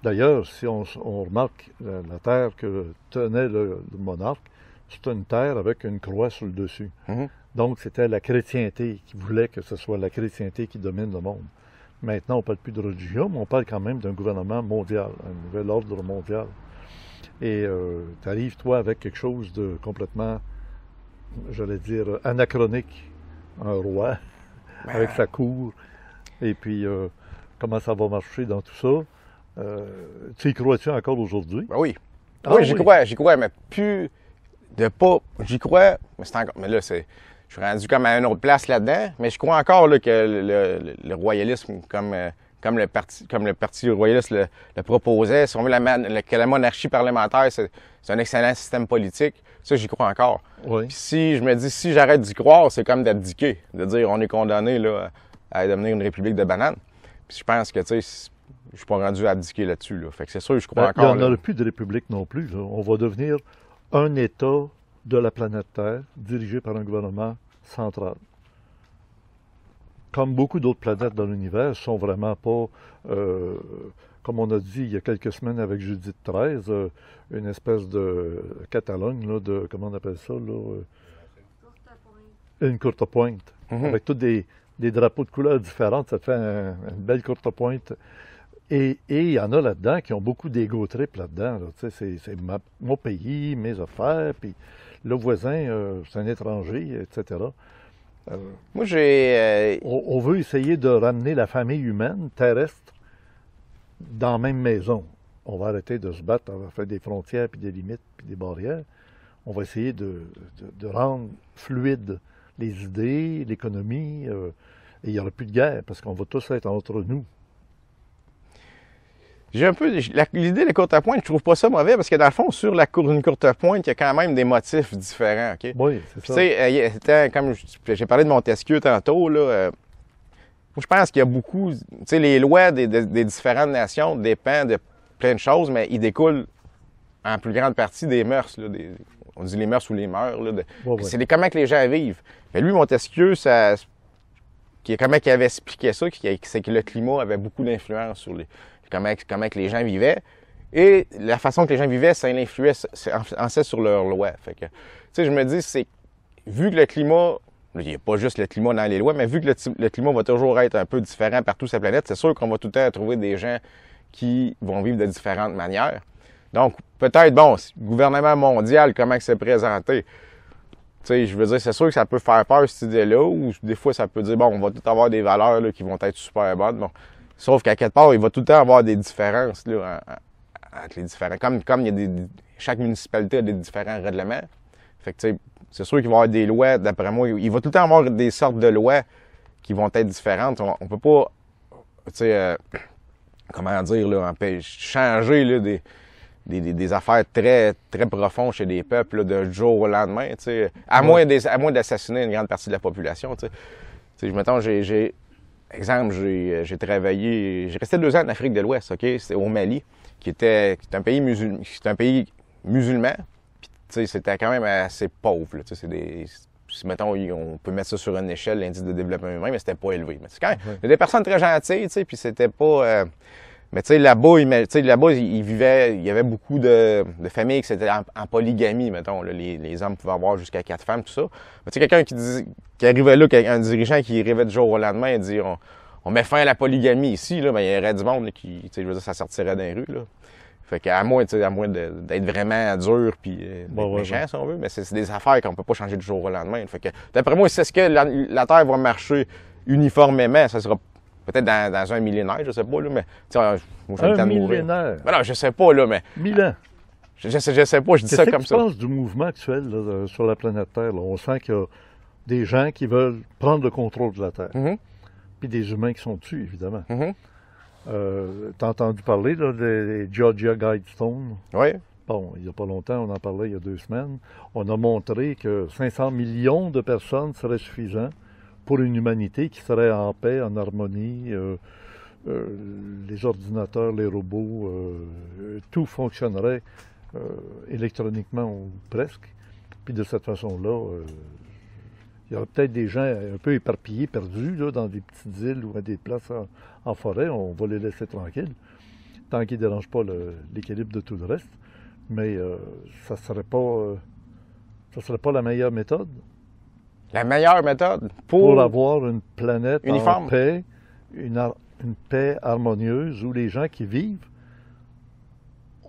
D'ailleurs, si on, remarque euh, la, terre que tenait le, monarque, c'est une terre avec une croix sur le dessus. Mm-hmm. Donc, c'était la chrétienté qui voulait que ce soit la chrétienté qui domine le monde. Maintenant, on ne parle plus de religion, mais on parle quand même d'un gouvernement mondial, un nouvel ordre mondial. Et euh, tu arrives, toi, avec quelque chose de complètement, j'allais dire, anachronique. Un roi avec sa cour. Et puis, euh, comment ça va marcher dans tout ça? Euh, tu y crois-tu encore aujourd'hui? Ben oui. Ah oui, j'y crois, j'y crois, mais plus de pas. J'y crois, mais c'est encore. Mais là, c'est je suis rendu comme à une autre place là-dedans, mais je crois encore que le, royalisme, euh, comme, le parti, royaliste le, proposait, si on veut la, que la monarchie parlementaire, c'est un excellent système politique, ça, j'y crois encore. Puis si je me dis, si j'arrête d'y croire, c'est comme d'abdiquer, de dire on est condamné là, à devenir une république de bananes. Puis je pense que, tu sais, je suis pas rendu à abdiquer là-dessus. Fait que c'est sûr, je crois ben, encore. on n'y plus de république non plus. On va devenir un État de la planète Terre, dirigée par un gouvernement central. Comme beaucoup d'autres planètes dans l'univers, sont vraiment pas, euh, comme on a dit il y a quelques semaines avec Judith 13, euh, une espèce de catalogue, là, de, comment on appelle ça, là, euh, une courte pointe, mhm. avec tous des, des, drapeaux de couleurs différentes, ça fait une belle courte pointe. Et il y en a là-dedans qui ont beaucoup d'égo trip là-dedans. c'est, mon pays, mes affaires, puis le voisin, euh, c'est un étranger, etc. Euh, Moi, j'ai. Euh, on, veut essayer de ramener la famille humaine terrestre dans la même maison. On va arrêter de se battre, on va faire des frontières, puis des limites, puis des barrières. On va essayer de, de, rendre fluide les idées, l'économie, et il n'y aura plus de guerre parce qu'on va tous être entre nous. J'ai un peu l'idée de la courte à pointe, je trouve pas ça mauvais parce que dans le fond sur la cour, une courte à pointe, il y a quand même des motifs différents, OK Oui, c'est ça. Tu sais, euh, comme j'ai parlé de Montesquieu tantôt là, euh, je pense qu'il y a beaucoup, tu sais les lois des, différentes nations dépendent de plein de choses mais ils découlent en plus grande partie des mœurs là, on dit les mœurs ou les mœurs là, c'est comment que les gens vivent. Mais lui Montesquieu ça comment qu'il avait expliqué ça, c'est que le climat avait beaucoup d'influence sur les, comment, les gens vivaient. Et la façon que les gens vivaient, ça influait en sur leurs lois. tu sais, je me dis, c'est, vu que le climat, il n'y a pas juste le climat dans les lois, mais vu que le, climat va toujours être un peu différent partout sur la planète, c'est sûr qu'on va tout le temps trouver des gens qui vont vivre de différentes manières. Donc, peut-être, bon, gouvernement mondial, comment c'est présenté? Tu sais, je veux dire, c'est sûr que ça peut faire peur, cette idée-là, ou des fois, ça peut dire, bon, on va tout avoir des valeurs qui vont être super bonnes. Sauf qu'à quelque part, il va tout le temps avoir des différences là, entre les différents. Comme, comme il y a des, chaque municipalité a des différents règlements. Fait que, c'est sûr qu'il va y avoir des lois, d'après moi, il va tout le temps avoir des sortes de lois qui vont être différentes. On, peut pas, euh, comment dire, là, changer des, des, affaires très, très profondes chez des peuples de jour au lendemain, à, moins moins d'assassiner une grande partie de la population, tu je mettons, j'ai Exemple, euh, j'ai travaillé, j'ai resté deux ans en Afrique de l'Ouest, OK? C'était au Mali, qui était, qui un pays, musulman, qui un pays musulman. Puis, c'était quand même assez pauvre, là. c'est des si mettons, on peut mettre ça sur une échelle, l'indice de développement humain, mais c'était pas élevé. Mais c'est quand même, il y a des personnes très gentilles, tu sais, puis c'était pas. Euh, mais tu sais, là-bas, il, là-bas, il vivait, il y avait beaucoup de, familles qui c'était en, polygamie, mettons. Les, les, hommes pouvaient avoir jusqu'à quatre femmes, tout ça. Mais tu sais, quelqu'un qui, disait qui arrivait là, un dirigeant qui arrivait du jour au lendemain et dit on, met fin à la polygamie ici, là, ben, il y aurait du monde qui, tu sais, je veux dire, ça sortirait d'un rue, là. Fait qu'à moins, à moins d'être vraiment dur puis bon, euh, si on veut, mais c'est des affaires qu'on peut pas changer du jour au lendemain. Fait que, d'après moi, c'est ce que la, Terre va marcher uniformément. Ça sera peut-être dans, un millénaire, je sais pas, là, mais je ne je sais pas, là, mais. Mille ans. Je, ne sais, pas, je dis ça comme ça. Qu'est-ce du mouvement actuel sur la planète Terre? On sent qu'il y a des gens qui veulent prendre le contrôle de la Terre. Mm-hmm. Puis des humains qui sont dessus, évidemment. Mm-hmm. Euh, tu as entendu parler des Georgia Guidestones? Oui. Bon, il n'y a pas longtemps, on en parlait il y a deux semaines. On a montré que 500 millions de personnes seraient suffisants pour une humanité qui serait en paix, en harmonie, euh, euh, les ordinateurs, les robots, euh, tout fonctionnerait électroniquement ou presque. Puis de cette façon-là, il y aurait peut-être des gens un peu éparpillés, perdus, dans des petites îles ou à des places en, forêt. On va les laisser tranquilles, tant qu'ils ne dérangent pas l'équilibre de tout le reste. Mais ça ne serait, pas, ça serait pas la meilleure méthode. La meilleure méthode pour, avoir une planète en paix, une, paix harmonieuse où les gens qui vivent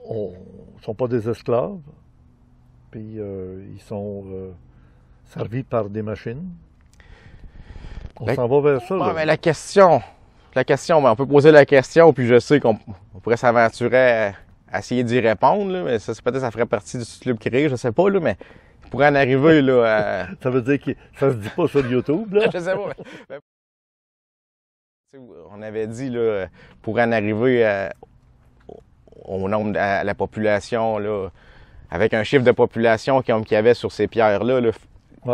ne sont pas des esclaves, puis euh, ils sont euh, servis par des machines. On ben, s'en va vers ça. la question, la question, ben, on peut poser la question, puis je sais qu'on pourrait s'aventurer à, essayer d'y répondre, mais ça, peut-être ça ferait partie du club créé, je sais pas, là, mais pour en arriver là, à... (laughs) Ça veut dire que ça se dit pas sur YouTube, là? (laughs) Je sais pas. On avait dit, là, pour en arriver au nombre, de... la population, là, avec un chiffre de population qu'il y avait sur ces pierres-là,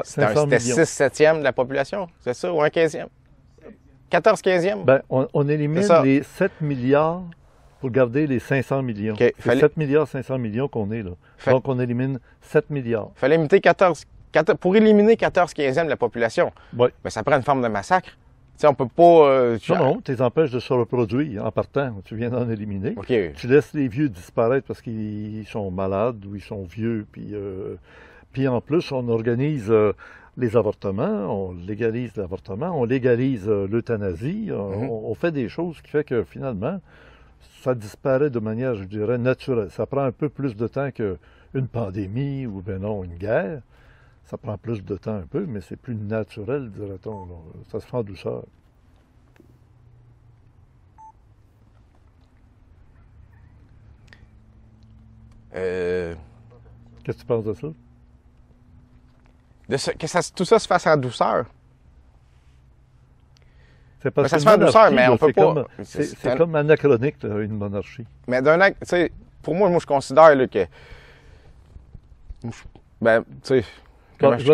c'était 6 e de la population, c'est ça, ou un e 14 15e? Ben, on, on élimine les 7 milliards pour garder les 500 millions. c'est 7 milliards 500 millions qu'on est là. Donc on élimine 7 milliards. Fallait imiter 14, pour éliminer 14 15 de la population. Mais ben, ça prend une forme de massacre. sais, on peut pas. Euh, non, non, tu les empêches de se reproduire en partant. Tu viens d'en éliminer. Tu laisses les vieux disparaître parce qu'ils sont malades ou ils sont vieux. Puis, euh, puis en plus, on organise euh, les avortements, on légalise l'avortement, on légalise l'euthanasie, mm-hmm. on, on, fait des choses qui fait que finalement, ça disparaît de manière, je dirais, naturelle. Ça prend un peu plus de temps qu'une pandémie ou, bien non, une guerre. Ça prend plus de temps un peu, mais c'est plus naturel, dirait-on. Ça se fait en douceur. Euh. Qu'est-ce que tu penses de ça? que tout ça se fasse en douceur ça se fait douceur, mais on peut pas. c'est comme anachronique, une monarchie. Mais d'un acte, tu sais, pour moi, moi, je considère que. Ben, tu sais. Comment, je,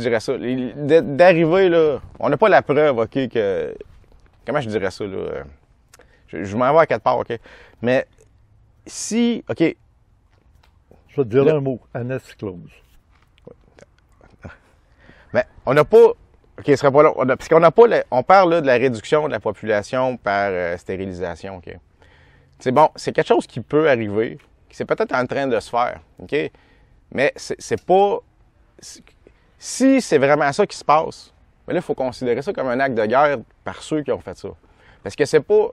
dirais ça? ça? D'arriver, là, on n'a pas la preuve, OK, que. Comment je dirais ça, là? Euh, je, m'en vais à quatre parts, OK? Mais si, OK. Je vais te dire un mot, Anas Close. Mais on n'a pas pas On pas... on parle de la réduction de la population par euh, stérilisation, OK? C'est bon, c'est quelque chose qui peut arriver, qui c'est peut-être en train de se faire, OK? Mais c'est pas... Si c'est vraiment ça qui se passe, mais là, il faut considérer ça comme un acte de guerre par ceux qui ont fait ça. Parce que c'est pas...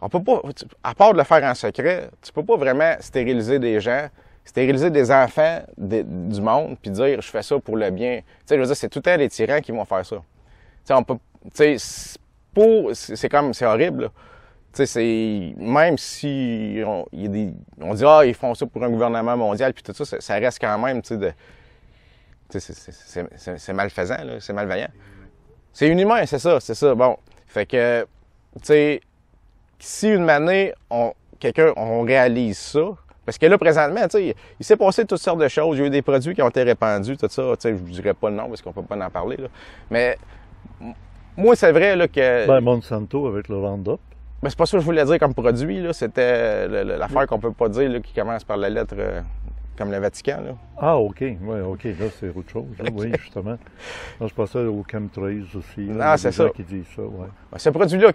On peut pas... À part de le faire en secret, tu peux pas vraiment stériliser des gens Stériliser des enfants du monde, puis dire je fais ça pour le bien. Tu sais, je veux dire, c'est tout le temps les tyrans qui vont faire ça. Tu sais, on peut. Tu sais, pour. C'est comme. C'est horrible, Tu sais, c'est. Même si. On, y a on dit, ah, ils font ça pour un gouvernement mondial, puis tout ça, ça, reste quand même, tu sais, de. c'est malfaisant, là. C'est malveillant. C'est inhumain, humain, c'est ça, c'est ça. Bon. Fait que. Tu sais si une année, on, quelqu'un, on réalise ça, parce que là, présentement, il s'est passé toutes sortes de choses. Il y a eu des produits qui ont été répandus, tout ça. Je ne vous dirais pas le nom parce qu'on ne peut pas en parler. Là. Mais moi, c'est vrai là, que. Ben, Monsanto avec le Roundup. Mais ben, c'est pas ça que je voulais dire comme produit. Là. C'était l'affaire qu'on qu'on peut pas dire qui commence par la lettre euh, comme le Vatican. Là. Ah, OK. Oui, OK. Là, c'est autre chose. Là. Oui, justement. C'est je ça au chemtrails aussi. Ah c'est ça. qui ça, ah, Ce produit-là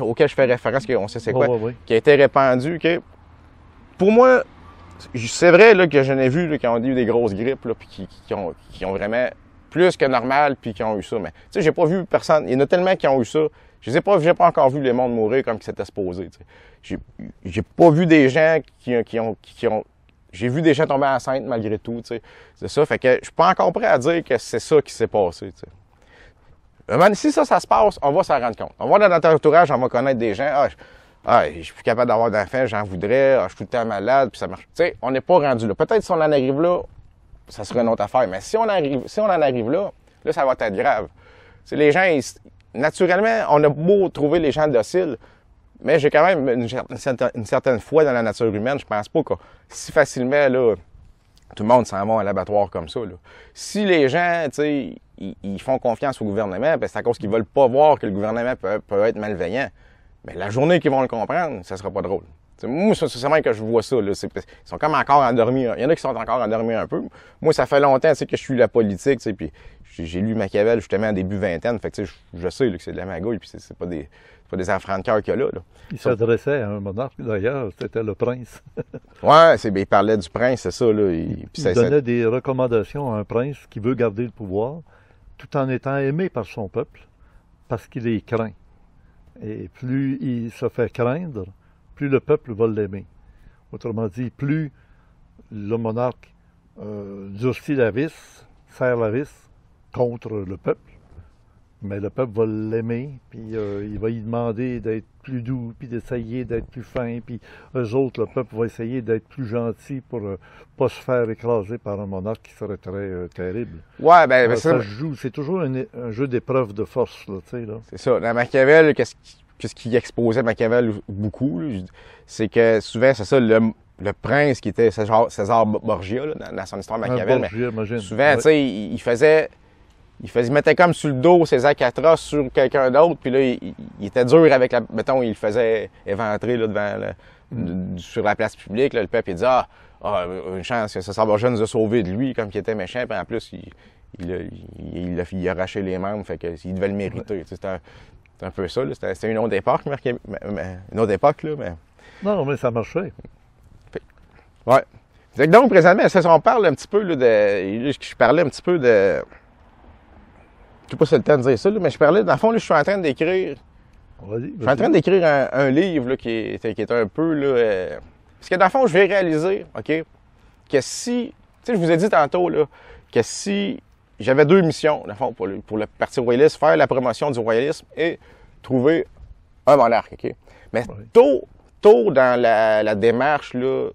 auquel je fais référence, qu'on sait c'est ah, quoi, qui a été répandu, ok? pour moi, c'est vrai là, que j'en ai vu là, qui ont eu des grosses grippes, puis qui, ont, vraiment plus que normal, puis qui ont eu ça. Mais tu sais, j'ai pas vu personne. Il y en a tellement qui ont eu ça. Je n'ai pas, pas encore vu les mondes mourir comme qui s'était supposé. J'ai, j'ai pas vu des gens qui, ont, qui ont. J'ai vu des gens tomber enceintes malgré tout. sais, C'est ça. Fait que je suis pas encore prêt à dire que c'est ça qui s'est passé. Euh, si ça, ça se passe, on va s'en rendre compte. On va dans notre entourage, on va connaître des gens. Ah, ah, je suis capable d'avoir d'enfants, j'en voudrais, ah, je suis tout le temps malade, puis ça marche. Tu sais, on n'est pas rendu là. Peut-être si on en arrive là, ça serait une autre affaire. Mais si on, arrive, si on en arrive là, là, ça va être grave. les gens, naturellement, on a beau trouver les gens dociles, mais j'ai quand même une, certaine foi dans la nature humaine. Je pense pas que si facilement, là, tout le monde s'en va à l'abattoir comme ça. Si les gens, tu ils, font confiance au gouvernement, ben, c'est à cause qu'ils veulent pas voir que le gouvernement peut, peut être malveillant la journée qu'ils vont le comprendre, ça sera pas drôle. moi, c'est seulement que je vois ça. Ils sont comme encore endormis. Il y en a qui sont encore endormis un peu. Moi, ça fait longtemps que je suis la politique, puis j'ai lu Machiavel justement en début vingtaine. Fait je sais que c'est de la magouille, puis c'est pas des pas des enfants de cœur qu'il y a là. Il s'adressait à un monarque, d'ailleurs, c'était le prince. (laughs) ouais, c'est, ben, il parlait du prince, c'est ça. il, donnait des recommandations à un prince qui veut garder le pouvoir tout en étant aimé par son peuple parce qu'il est craint. Et plus il se fait craindre, plus le peuple va l'aimer. Autrement dit, plus le monarque euh, durcit la vis, serre la vis contre le peuple, mais le peuple va l'aimer, puis euh, il va lui demander d'être plus doux, puis d'essayer d'être plus fin, puis eux autres, le peuple va essayer d'être plus gentil pour ne euh, pas se faire écraser par un monarque qui serait très euh, terrible. Ouais, ben, ça, joue, c'est toujours un, jeu d'épreuve de force, tu sais, C'est ça. Machiavel, qu'est-ce qui, ce exposait Machiavel beaucoup, c'est que souvent, c'est ça, le, prince qui était César, César Borgia, dans, son histoire Machiavel, souvent, tu sais, il faisait il, faisait, mettait comme sur le dos ses acatras sur quelqu'un d'autre, puis là, il, était dur avec la. Mettons, il le faisait éventrer là, devant sur la place publique. le peuple, il disait ah, « ah, une chance que ce jeune nous a sauvé de lui, comme qu'il était méchant, puis en plus, il, il, il a, arraché les membres, fait qu'il devait le mériter. C'était un, peu ça, c'était une autre époque, une autre époque, là, mais. Non, mais ça marchait. Ouais. Donc, présentement, on parle un petit peu de. Je parlais un petit peu de. Je sais pas si c'est le temps de dire ça, mais je parlais, dans le fond, je suis en train d'écrire. Je suis en train d'écrire un, livre là, qui, est, un peu. Là, euh, parce que dans le fond, je vais réaliser, OK, que si. Tu sais, je vous ai dit tantôt là, que si j'avais deux missions, dans le fond, pour le, pour Parti royaliste, faire la promotion du royalisme et trouver un monarque, OK? Mais tôt, tôt dans la, démarche là,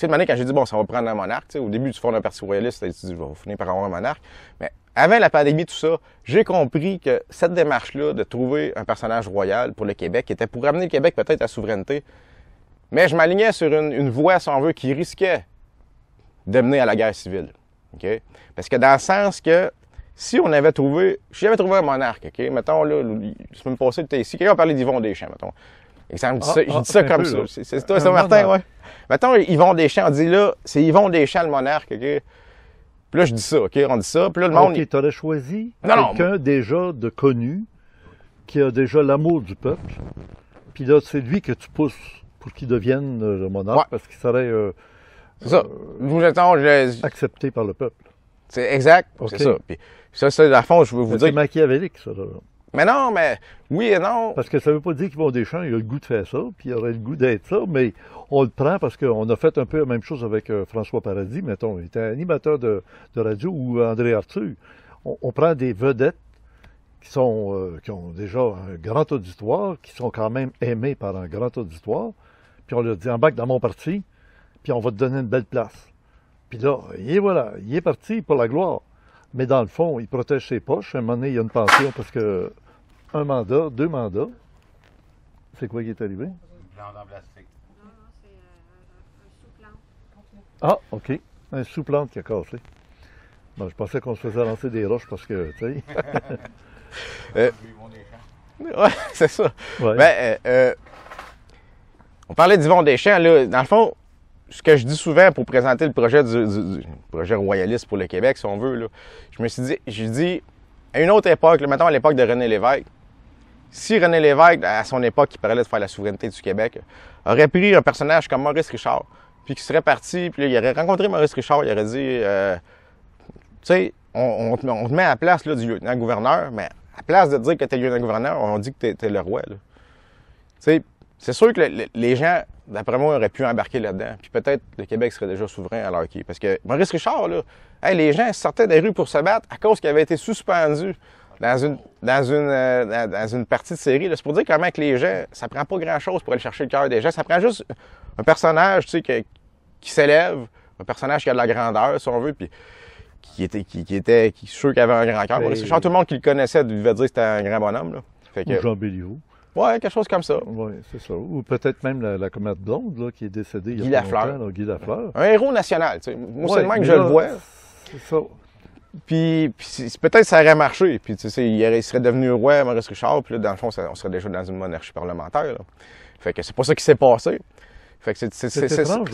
sais, de manière, quand j'ai dit, bon, ça va prendre un monarque, au début du Fonds d'un Parti royaliste, dis, je vais finir par avoir un monarque. Mais avant la pandémie, tout ça, j'ai compris que cette démarche-là de trouver un personnage royal pour le Québec était pour amener le Québec peut-être à la souveraineté. Mais je m'alignais sur une, voie, si on veut, qui risquait d'amener à la guerre civile. Parce que dans le sens que si on avait trouvé, si j'avais trouvé un monarque, OK, mettons, là, la semaine passée, tu ici, quelqu'un parlait d'Yvon Deschamps, mettons. Ah, ça, je dis ça comme ça. C'est toi, c'est euh, Martin, ouais. Mettons, Yvon Deschamps, on dit là, c'est Yvon Deschamps le monarque, OK? Puis là, je dis ça, OK? On dit ça. Puis là, le monde. Ah, OK, t'aurais choisi quelqu'un déjà de connu, qui a déjà l'amour du peuple. Puis là, c'est lui que tu pousses pour qu'il devienne euh, le monarque, parce qu'il serait. Euh, c'est ça. Accepté par le peuple. C'est exact. C'est ça. Puis ça, c'est la fond, je veux vous dire. C'est machiavélique, ça, là. Mais non, mais oui et non. Parce que ça ne veut pas dire des champs, il a le goût de faire ça, puis il aurait le goût d'être ça, mais on le prend parce qu'on a fait un peu la même chose avec euh, François Paradis, mettons. Il était animateur de, radio ou André Arthur. On, prend des vedettes qui, sont, euh, qui ont déjà un grand auditoire, qui sont quand même aimés par un grand auditoire, puis on leur dit en bac dans mon parti, puis on va te donner une belle place. Puis là, il est voilà, il est parti pour la gloire. Mais dans le fond, il protège ses poches. À un moment donné, il y a une pension parce que un mandat, deux mandats. C'est quoi qui est arrivé? Une en plastique. Non, c'est euh, un, sous Ah, OK. Un sous-plante qui a cassé. Bon, je pensais qu'on se faisait lancer des roches parce que, tu (laughs) euh, euh, (laughs) c'est ça. Ben, on parlait du vent des là. Dans le fond, ce que je dis souvent pour présenter le projet du, projet royaliste pour le Québec, si on veut, là, je me suis dit, je dis, à une autre époque, maintenant mettons à l'époque de René Lévesque, si René Lévesque, à son époque, qui parlait de faire la souveraineté du Québec, aurait pris un personnage comme Maurice Richard, puis qui serait parti, puis il aurait rencontré Maurice Richard, il aurait dit, euh, tu sais, on, te met à la place du lieutenant-gouverneur, mais à la place de dire que t'es lieutenant-gouverneur, on dit que t'es le roi. Tu sais, c'est sûr que les gens, d'après moi, auraient pu embarquer là-dedans, puis peut-être le Québec serait déjà souverain à l'heure qui Parce que Maurice Richard, là, les gens sortaient des rues pour se battre à cause qu'il avait été suspendu dans une, une, euh, une partie de série. C'est pour dire comment que les gens, ça prend pas grand-chose pour aller chercher le cœur des gens. Ça prend juste un personnage, tu sais, qui s'élève, un personnage qui a de la grandeur, si on veut, puis qui était, qui, était, sûr qu'il avait un grand cœur. tout le monde qui le connaissait devait dire que c'était un grand bonhomme. Ou Jean Béliveau. Ouais, quelque chose comme ça. Oui, c'est ça. Ou peut-être même la, comète blonde là, qui est décédée il y a Longtemps, Guy Lafleur. Un héros national, tu sais. Moi, seulement c'est le que je le vois. C'est ça. Puis, peut-être ça aurait marché. Puis il, serait devenu roi, Maurice Richard. Puis là, dans le fond, on serait déjà dans une monarchie parlementaire. Fait que c'est pas ça qui s'est passé. Fait que c'est ce genre,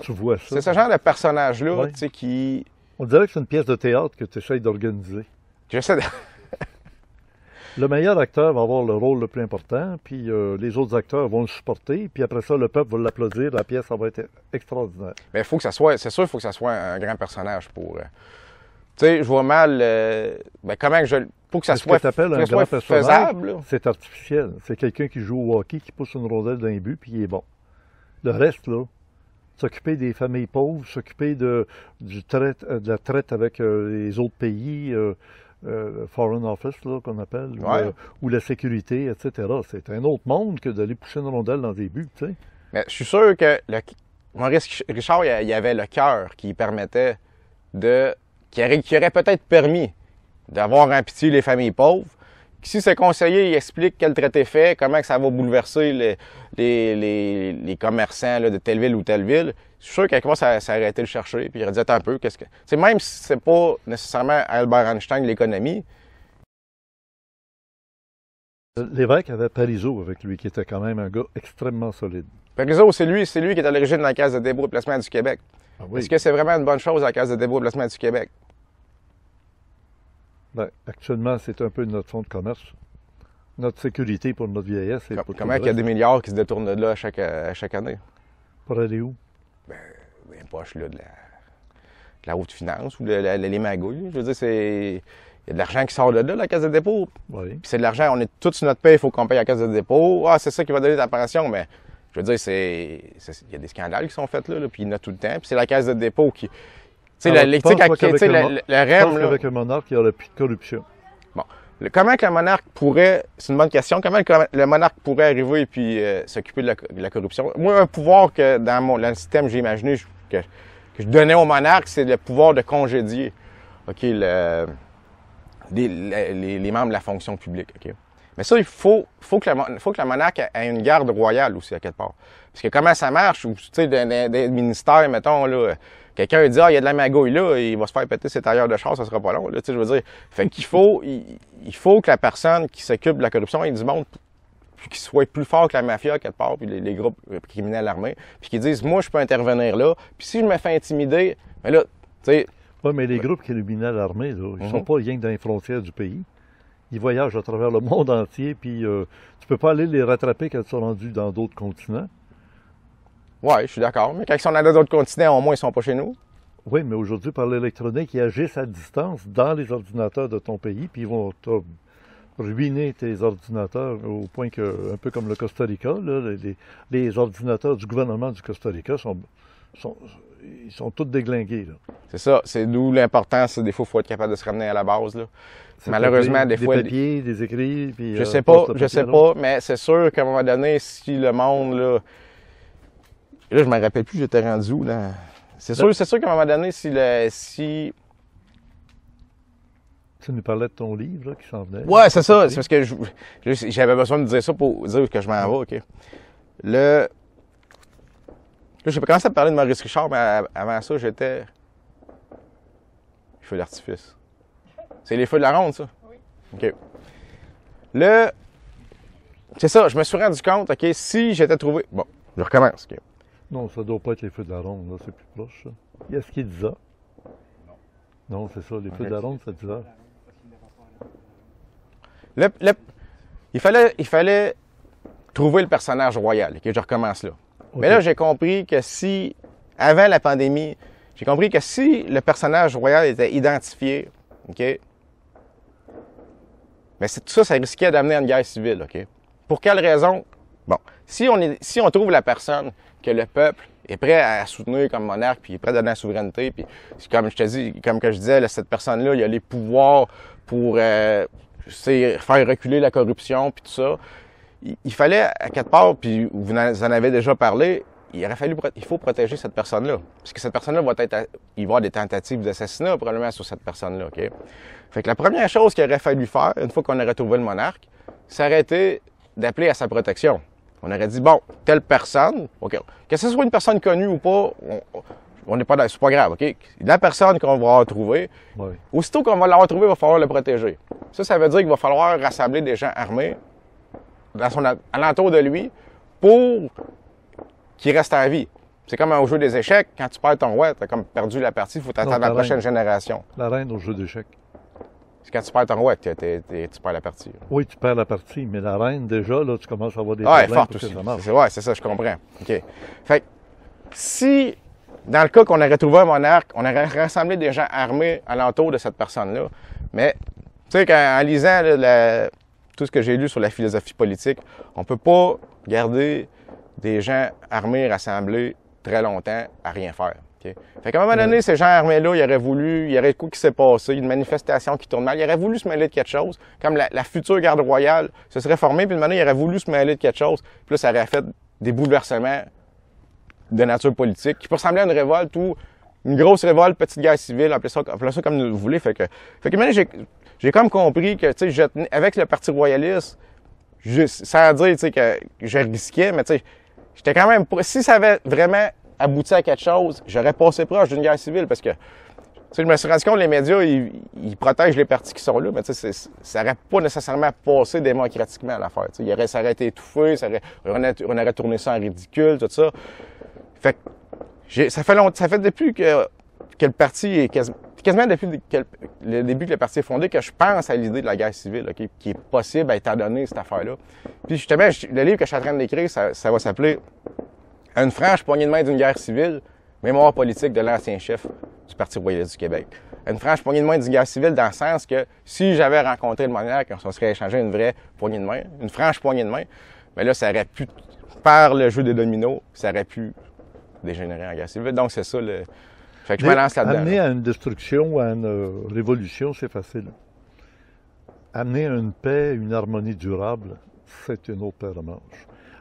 tu vois ça. C'est ce genre de personnage-là, tu sais, qui... On dirait que c'est une pièce de théâtre que tu essayes d'organiser. J'essaie de... (laughs) le meilleur acteur va avoir le rôle le plus important, puis euh, les autres acteurs vont le supporter, puis après ça, le peuple va l'applaudir, la pièce, ça va être extraordinaire. Mais faut que ça soit... C'est sûr, il faut que ça soit un grand personnage pour... Euh, tu sais, je vois mal euh, ben, comment pour que ça soit, que faisable. C'est artificiel. C'est quelqu'un qui joue au hockey, qui pousse une rondelle dans d'un but, puis il est bon. Le reste, là, s'occuper des familles pauvres, s'occuper de, euh, de la traite avec euh, les autres pays, euh, Foreign Office, qu'on appelle, ou, la sécurité, etc. C'est un autre monde que d'aller pousser une rondelle dans des buts, tu sais. Mais je suis sûr que le... Maurice Richard, il y avait le cœur qui permettait de qui aurait, peut-être permis d'avoir en pitié les familles pauvres. Si ce conseiller explique quel traité fait, comment ça va bouleverser les, commerçants de telle ville ou telle ville, je suis sûr qu'à quoi ça, ça aurait le chercher. Puis il un peu, ce que. c'est même si c'est pas nécessairement Albert Einstein l'économie. L'évêque avait Parizeau avec lui, qui était quand même un gars extrêmement solide. Parizeau, c'est lui, c'est lui qui est à l'origine de la Caisse de dépôt et placement du Québec. Ah Est-ce que c'est vraiment une bonne chose à la Caisse de dépôt placement du Québec? Bien, actuellement, c'est un peu notre fonds de commerce. Notre sécurité pour notre vieillesse. Et pour comment il y a des milliards qui se détournent de là chaque, à chaque, année? Pour aller où? Ben, les poches là, de, la, de la haute finance ou de la, les magouilles. Je veux dire, c'est. Il y a de l'argent qui sort de là, la caisse de dépôt. Oui. Puis c'est de l'argent, on est tous sur notre paie, il faut qu'on paye la caisse de dépôt. Ah, c'est ça qui va donner ta pension, mais je veux dire, c'est, il y a des scandales qui sont faits là, puis il y en a tout le temps. Puis c'est la caisse de dépôt qui, tu sais, la, tu le, avec le monarque, il n'y aurait plus de corruption. Bon. comment que le monarque pourrait, c'est une bonne question, comment le, monarque pourrait arriver et puis euh, s'occuper de, la corruption? Moi, un pouvoir que dans mon le système, j'ai imaginé que, je donnais au monarque, c'est le pouvoir de congédier. OK, les, les membres de la fonction publique. OK? Mais ça, il faut, que, la monarque ait une garde royale aussi, à quelque part. Parce que comment ça marche, tu sais, des ministères, mettons, là, quelqu'un dit, ah, il y a de la magouille là, il va se faire péter ses tailleurs de chasse, ça sera pas long, tu sais, je veux dire. Fait qu'il faut, il, faut que la personne qui s'occupe de la corruption ait du monde, puis qu'il soit plus fort que la mafia, à quelque part, puis les, groupes euh, criminels armés, puis qu'ils disent, moi, je peux intervenir là, puis si je me fais intimider, mais là, tu sais, oui, mais les groupes criminels armés, là, ils ne sont mhm. pas rien que dans les frontières du pays ils voyagent à travers le monde entier, puis tu euh, tu peux pas aller les rattraper quand ils sont rendus dans d'autres continents. Oui, je suis d'accord. Mais quand ils sont dans d'autres continents, au moins, ils sont pas chez nous. Oui, mais aujourd'hui, par l'électronique, ils agissent à distance dans les ordinateurs de ton pays, puis ils vont ruiner tes ordinateurs au point que, un peu comme le Costa Rica, les, ordinateurs du gouvernement du Costa Rica sont, ils sont tous déglingués. C'est ça. C'est d'où l'importance. Des fois, il faut être capable de se ramener à la base. Là. Malheureusement, des, fois. Des papiers, des écrits. je euh, sais pas, je sais pas, mais c'est sûr qu'à un moment donné, si le monde. Là, là je me rappelle plus, j'étais rendu où. Là. C'est sûr, c'est sûr qu'à un moment donné, si le, tu nous parlais de ton livre là, qui s'en venait. Ouais, c'est ça. C'est parce que j'avais besoin de dire ça pour dire que je m'en vais. OK. Le, Là, j'ai commencé à parler de Maurice Richard, mais avant ça, j'étais. Feu d'artifice. C'est les feux de la ronde, ça? Oui. OK. Là, c'est ça, je me suis rendu compte, OK, si j'étais trouvé. Bon, je recommence, OK. Non, ça doit pas être les feux de la ronde, là, c'est plus proche, ça. Il ce qu'il ça Non, Non, c'est ça, les feux de la ronde, ça. dit Le, le... il, fallait, il fallait trouver le personnage royal. OK, je recommence là. Mais là, j'ai compris que si, avant la pandémie, j'ai compris que si le personnage royal était identifié, OK, mais ben, tout ça, ça risquait d'amener à une guerre civile, OK? Pour quelle raison? Bon, si on, est, si on trouve la personne que le peuple est prêt à soutenir comme monarque, puis est prêt à donner la souveraineté, puis comme je te dis, comme que je disais, cette personne-là, il a les pouvoirs pour euh, faire reculer la corruption, puis tout ça, il fallait, à quatre parts, puis vous en avez déjà parlé, il aurait fallu, il faut protéger cette personne-là. Parce que cette personne-là va être, il va y avoir des tentatives d'assassinat probablement sur cette personne-là, OK? Fait que la première chose qu'il aurait fallu faire, une fois qu'on aurait trouvé le monarque, s'arrêter d'appeler à sa protection. On aurait dit, bon, telle personne, OK, que ce soit une personne connue ou pas, on n'est pas dans, c'est pas grave, OK? La personne qu'on va retrouver, oui. aussitôt qu'on va la retrouver, il va falloir la protéger. Ça, ça veut dire qu'il va falloir rassembler des gens armés dans son alentour de lui pour qu'il reste en vie. C'est comme au jeu des échecs, quand tu perds ton roi, t'as comme perdu la partie, il faut t'attendre la, la prochaine génération. La reine au jeu d'échecs. C'est quand tu perds ton roi que tu perds la partie. Oui, tu perds la partie, mais la reine, déjà, là, tu commences à avoir des ah, problèmes. aussi. C'est ouais, ça, je comprends. OK. Fait que, si, dans le cas qu'on aurait trouvé un monarque, on aurait rassemblé des gens armés alentour de cette personne-là, mais, tu sais, en lisant la, tout ce que j'ai lu sur la philosophie politique, on peut pas garder des gens armés rassemblés très longtemps à rien faire. Okay? Fait qu'à un moment donné, ces gens armés-là, ils auraient voulu, il y aurait quoi qui s'est passé, une manifestation qui tourne mal, ils auraient voulu se mêler de quelque chose, comme la, future garde royale se serait formée, puis manière, ils auraient voulu se mêler de quelque chose, puis ça aurait fait des bouleversements de nature politique qui pourraient sembler à une révolte ou une grosse révolte, petite guerre civile, appelez ça, comme vous voulez. Fait que, fait que maintenant, j'ai comme compris que, tu sais, avec le Parti royaliste, sans dire, que je risquais, mais tu sais, j'étais quand même, si ça avait vraiment abouti à quelque chose, j'aurais passé proche d'une guerre civile parce que, tu sais, je me suis rendu compte les médias, ils, protègent les partis qui sont là, mais tu sais, ça n'aurait pas nécessairement passé démocratiquement à l'affaire. Tu sais, ça aurait été étouffé, ça aurait, on, aurait, tourné ça en ridicule, tout ça. Fait que, ça fait longtemps, ça fait depuis que, que le parti est quasiment, c'est quasiment depuis le début que le parti est fondé que je pense à l'idée de la guerre civile, qui est possible à étant donné cette affaire-là. Puis justement, le livre que je suis en train d'écrire, ça, va s'appeler Une franche poignée de main d'une guerre civile, mémoire politique de l'ancien chef du Parti royaliste du Québec. Une franche poignée de main d'une guerre civile dans le sens que si j'avais rencontré le monarque, on serait échangé une vraie poignée de main, une franche poignée de main, mais là, ça aurait pu, par le jeu des dominos, ça aurait pu dégénérer en guerre civile. Donc, c'est ça le, Amener à une destruction ou à une euh, révolution, c'est facile. Amener à une paix, une harmonie durable, c'est une autre paire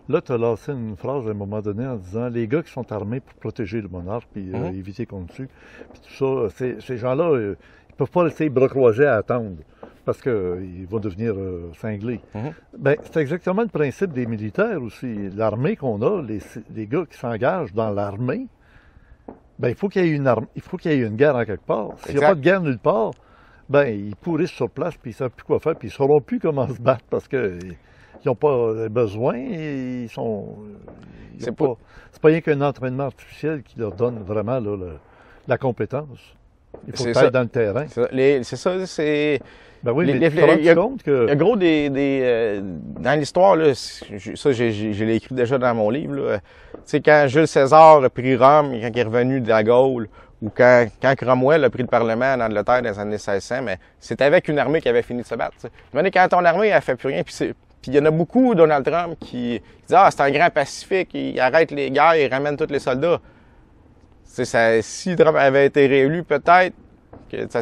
Là, tu as lancé une phrase à un moment donné en disant les gars qui sont armés pour protéger le monarque puis euh, mm-hmm. éviter qu'on le tue, puis tout ça, ces gens-là, euh, ils peuvent pas laisser les à attendre parce qu'ils vont devenir cinglés. Mm-hmm. Ben, c'est exactement le principe des militaires aussi. L'armée qu'on a, les, gars qui s'engagent dans l'armée, ben, il faut qu'il y ait une arme, il faut qu'il y ait une guerre en quelque part. S'il n'y a pas de guerre nulle part, ben, ils pourrissent sur place, puis ils ne savent plus quoi faire, puis ils ne sauront plus comment se battre parce qu'ils n'ont pas besoin et ils sont. C'est pas... pas, rien qu'un entraînement artificiel qui leur donne vraiment la compétence. Il faut être dans le terrain. C'est ça. c'est... Ben oui, il y que... Il gros des... Euh, dans l'histoire, là, ça, je l'ai écrit déjà dans mon livre, c'est quand Jules César a pris Rome, quand il est revenu de la Gaule, ou quand, quand Cromwell a pris le Parlement en Angleterre dans les années 1600, mais c'est avec une armée qui avait fini de se battre. sais. Quand ton armée, elle fait plus rien, puis il y en a beaucoup, Donald Trump, qui, disent Ah, c'est un grand pacifique, il arrête les guerres, il ramène tous les soldats. si Trump avait été réélu, peut-être que, Ça,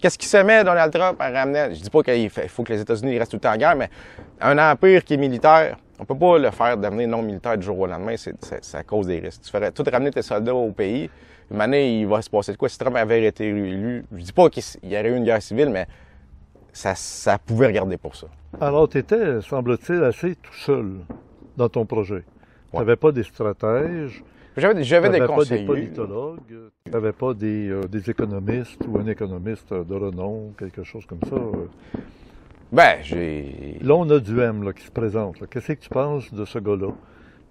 Qu'est-ce qui se met Donald Trump à ramener? Je dis pas qu'il faut que les États-Unis restent tout le temps en guerre, mais un empire qui est militaire, on peut pas le faire devenir non militaire du jour au lendemain, ça cause des risques. Tu ferais tout ramener tes soldats au pays, une année, il va se passer de quoi si Trump avait été élu? Je dis pas qu'il y aurait eu une guerre civile, mais ça, pouvait regarder pour ça. Alors, tu étais, semble-t-il, assez tout seul dans ton projet. Tu n'avais pas des stratèges. J'avais, des conseillers. pas des politologues, euh, tu n'avais pas euh, des, économistes ou un économiste euh, de renom, quelque chose comme ça. Ben, j'ai. Là, on a du qui se présente. Qu'est-ce que tu penses de ce gars-là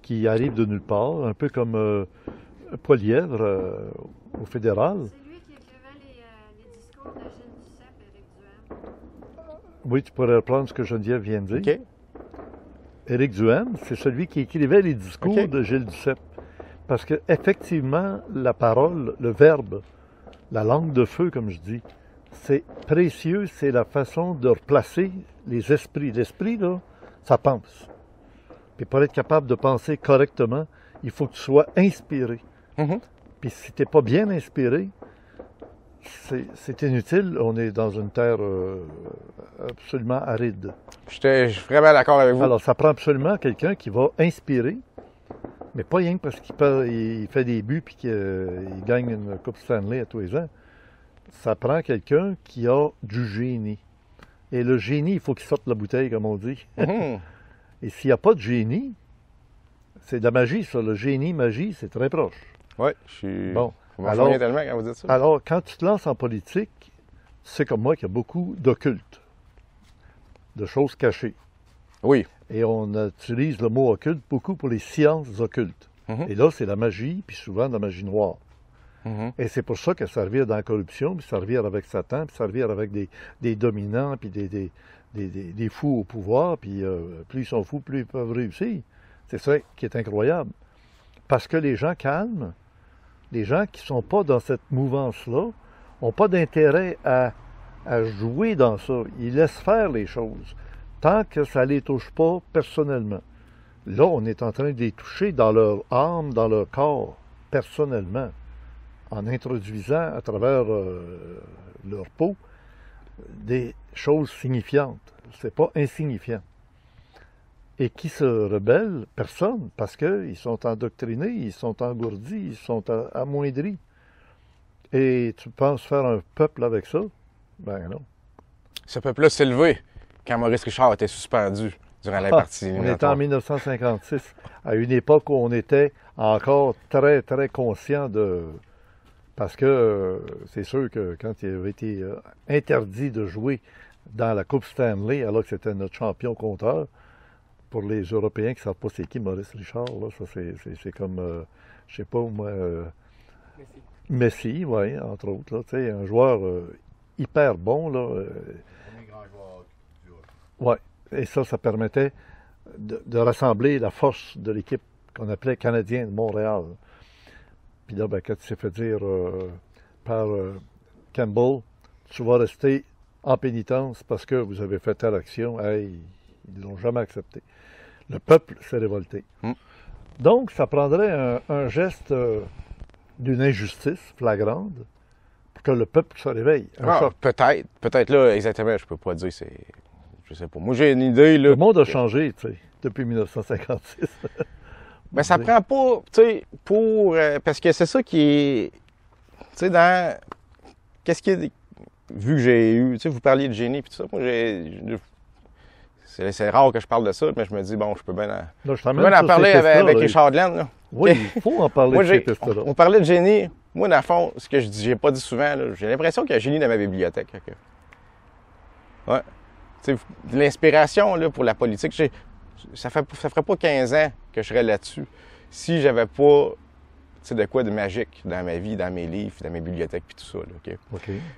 qui arrive de nulle part, un peu comme paul Lièvre au fédéral? C'est lui qui écrivait les, discours de Gilles Oui, tu pourrais reprendre ce que Geneviève vient de dire. Éric Duhem, c'est celui qui écrivait les discours de Gilles Duceppe. Parce que effectivement, la parole, le verbe, la langue de feu, comme je dis, c'est précieux, c'est la façon de replacer les esprits. L'esprit, là, ça pense. Puis pour être capable de penser correctement, il faut que tu sois inspiré. Mm-hmm. Puis si tu n'es pas bien inspiré, c'est inutile. On est dans une terre euh, absolument aride. je suis vraiment d'accord avec vous. Alors, ça prend absolument quelqu'un qui va inspirer, mais pas rien que parce qu'il fait des buts et qu'il euh, gagne une Coupe Stanley à tous les ans. Ça prend quelqu'un qui a du génie. Et le génie, il faut qu'il sorte la bouteille, comme on dit. Mhm. (laughs) Et s'il n'y a pas de génie, c'est de la magie, ça. Le génie, magie, c'est très proche. Oui, je suis. Bon. alors, tellement quand vous dites ça. Alors, quand tu te lances en politique, c'est comme moi qu'il y a beaucoup d'occultes, de choses cachées. Oui. Et on utilise le mot occulte beaucoup pour les sciences occultes. Mhm. Et là, c'est la magie, puis souvent la magie noire. Mhm. Et c'est pour ça que servir dans la corruption, puis servir avec Satan, puis servir avec des, dominants, puis des, fous au pouvoir, puis euh, plus ils sont fous, plus ils peuvent réussir. C'est ça qui est incroyable. Parce que les gens calmes, les gens qui ne sont pas dans cette mouvance-là, n'ont pas d'intérêt à, à, jouer dans ça. Ils laissent faire les choses tant que ça ne les touche pas personnellement. Là, on est en train de les toucher dans leur âme, dans leur corps, personnellement, en introduisant à travers euh, leur peau des choses signifiantes. Ce n'est pas insignifiant. Et qui se rebelle Personne, parce qu'ils sont endoctrinés, ils sont engourdis, ils sont amoindris. Et tu penses faire un peuple avec ça Ben non. Ce peuple-là s'est levé quand Maurice Richard était suspendu durant la ah, partie. On était en 1956, à une époque où on était encore très, très conscient de. Parce que euh, c'est sûr que quand il avait été euh, interdit de jouer dans la Coupe Stanley, alors que c'était notre champion compteur, pour les Européens qui ne savent pas c'est qui Maurice Richard, là, ça c'est comme, euh, je sais pas moi, Messi, Messi oui, entre autres, là, un joueur hyper bon, là, oui, et ça, ça permettait de, rassembler la force de l'équipe qu'on appelait Canadien de Montréal. Puis là, ben, quand tu s'est fait dire euh, par euh, Campbell, tu vas rester en pénitence parce que vous avez fait telle action, hey, ils ne l'ont jamais accepté. Le peuple s'est révolté. Mm. Donc, ça prendrait un, geste euh, d'une injustice flagrante pour que le peuple se réveille. Ah, peut-être, peut-être là, exactement, je peux pas dire c'est je sais pas. Moi, j'ai une idée, là. Le monde a changé, tu sais, depuis 1956. Mais (laughs) ben, ça prend pas, tu sais, pour. Euh, parce que c'est ça qui est. Tu sais, dans. Qu'est-ce qui Vu que j'ai eu. Tu sais, vous parliez de génie, puis tout ça. Moi, j'ai. C'est rare que je parle de ça, mais je me dis, bon, je peux bien en, je peux parler avec, Richard Land, Oui, (laughs) il faut en parler Moi, de on, parlait de génie. Moi, dans le fond, ce que je dis, j'ai pas dit souvent, j'ai l'impression qu'il y a un génie dans ma bibliothèque. Oui. Ouais de l'inspiration pour la politique, ça fait ça ferait pas 15 ans que je serais là-dessus si j'avais pas de quoi de magique dans ma vie, dans mes livres, dans mes bibliothèques puis tout ça.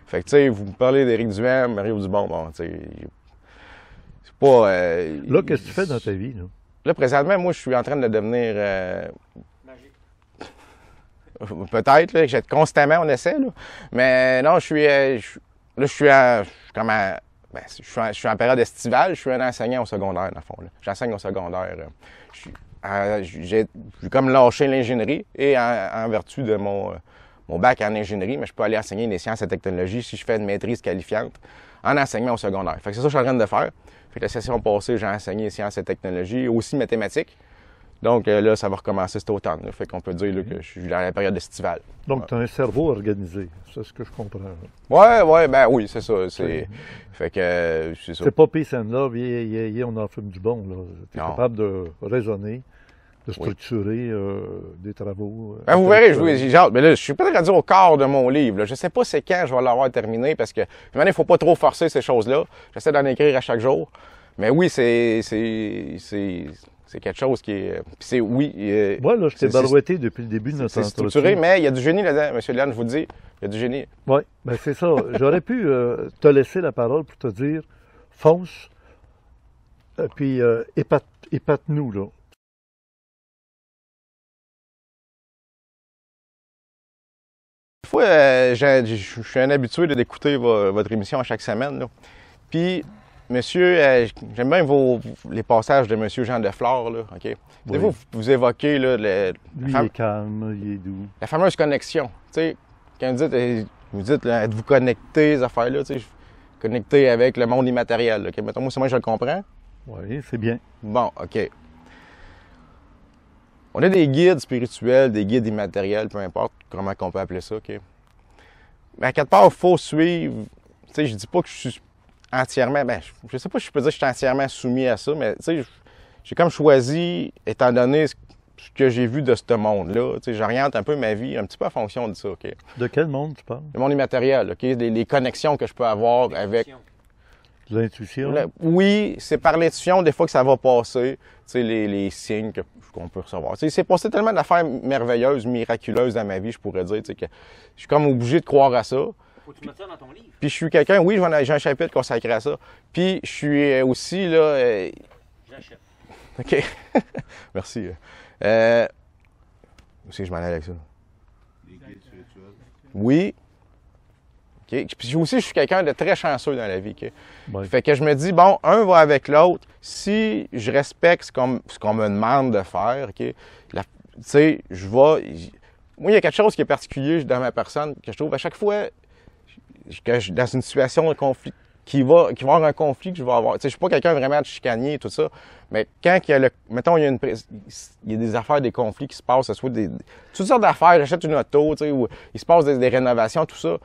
Fait que tu sais, vous me parlez d'Éric Duhem, Mario Dubon, bon, tu sais, c'est pas. Euh, là, qu'est-ce que tu fais dans ta vie? Là? présentement, moi, je suis en train de devenir. Euh, magique. Peut-être, constamment, on essaie, Mais non, je suis. Euh, là, je suis, comme à, ben, je, suis en, période estivale, je suis un enseignant au secondaire, dans fond. J'enseigne au secondaire. Euh. Je suis euh, comme lâché l'ingénierie et en, vertu de euh, mon, bac en ingénierie, mais je peux aller enseigner les sciences et technologies si je fais une maîtrise qualifiante en enseignement au secondaire. c'est ça que je suis en train de faire. la session passée, j'ai enseigné sciences et technologies, aussi mathématiques. Donc euh, là, ça va recommencer cet automne. Fait qu'on peut dire que je suis dans la période estivale. Donc, tu as un cerveau organisé, c'est ce que je comprends. Ouais, ouais, ben oui, c'est ça. C'est... Fait que euh, c'est ça. C'est pas peace and love, on en fait du bon. Tu es capable de raisonner, de structurer euh, des travaux. Ben, vous verrez, j'ai Mais là, je suis peut-être rendu au cœur de mon livre. Je sais pas c'est quand je vais l'avoir terminé parce que il faut pas trop forcer ces choses-là. J'essaie d'en écrire à chaque jour. Mais oui, c'est... c'est, c'est c'est quelque chose qui est. Puis c'est oui. Euh, Moi, là, je t'ai barouetté depuis le début de notre C'est structuré, mais il y a du génie là-dedans, M. Léon, je vous le dis. Il y a du génie. Oui, bien, c'est ça. J'aurais pu euh, te laisser la parole pour te dire fonce, euh, puis épate, épate nous là. Des je suis un habitué d'écouter votre émission à chaque semaine. Là. Puis, Monsieur, euh, j'aime bien vos, les passages de Monsieur Jean de Flore, là, OK? Vous, vous évoquez, le, la, calme, il doux. La fameuse connexion, tu quand vous dites, euh, vous dites, êtes-vous connecté, ces affaires-là, tu sais, connecté avec le monde immatériel, OK? Mettons, moi, c'est moi, je le comprends. Oui, c'est bien. Bon, OK. On a des guides spirituels, des guides immatériels, peu importe comment on peut appeler ça, OK? Mais à quelque part, il faut suivre. Tu sais, je dis pas que je suis entièrement, ben, je, ne sais pas si je peux dire que je suis entièrement soumis à ça, mais tu sais, j'ai comme choisi, étant donné ce que j'ai vu de ce monde-là, j'oriente un peu ma vie un petit peu en fonction de ça. De quel monde tu parles? Le monde immatériel, ok, les, connexions que je peux avoir avec... L'intuition? Oui, c'est par l'intuition des fois que ça va passer, tu les, signes qu'on peut recevoir. c'est passé tellement d'affaires merveilleuses, miraculeuses dans ma vie, je pourrais dire, que je suis comme obligé de croire à ça dans Puis je suis quelqu'un, oui, j'ai un chapitre consacré à ça. Puis je suis euh, aussi, là. Euh, J'achète. OK. (laughs) Merci. Euh... je m'en avec ça? Oui. OK. Puis aussi, je suis quelqu'un de très chanceux dans la vie. Okay? Fait que je me dis, bon, un va avec l'autre. Si je respecte ce qu'on, me demande de faire, OK, tu sais, je vais. Moi, il y a quelque chose qui est particulier dans ma personne que je trouve à chaque fois, que je, dans une situation de conflit, qui va, qui va avoir un conflit que je vais avoir. Tu sais, je suis pas quelqu'un vraiment de chicanier et tout ça, mais quand il y a le, mettons, il y a une, il y a des affaires, des conflits qui se passent, ce soit des, toutes sortes d'affaires, j'achète une auto, tu sais, il se passe des, rénovations, tout ça.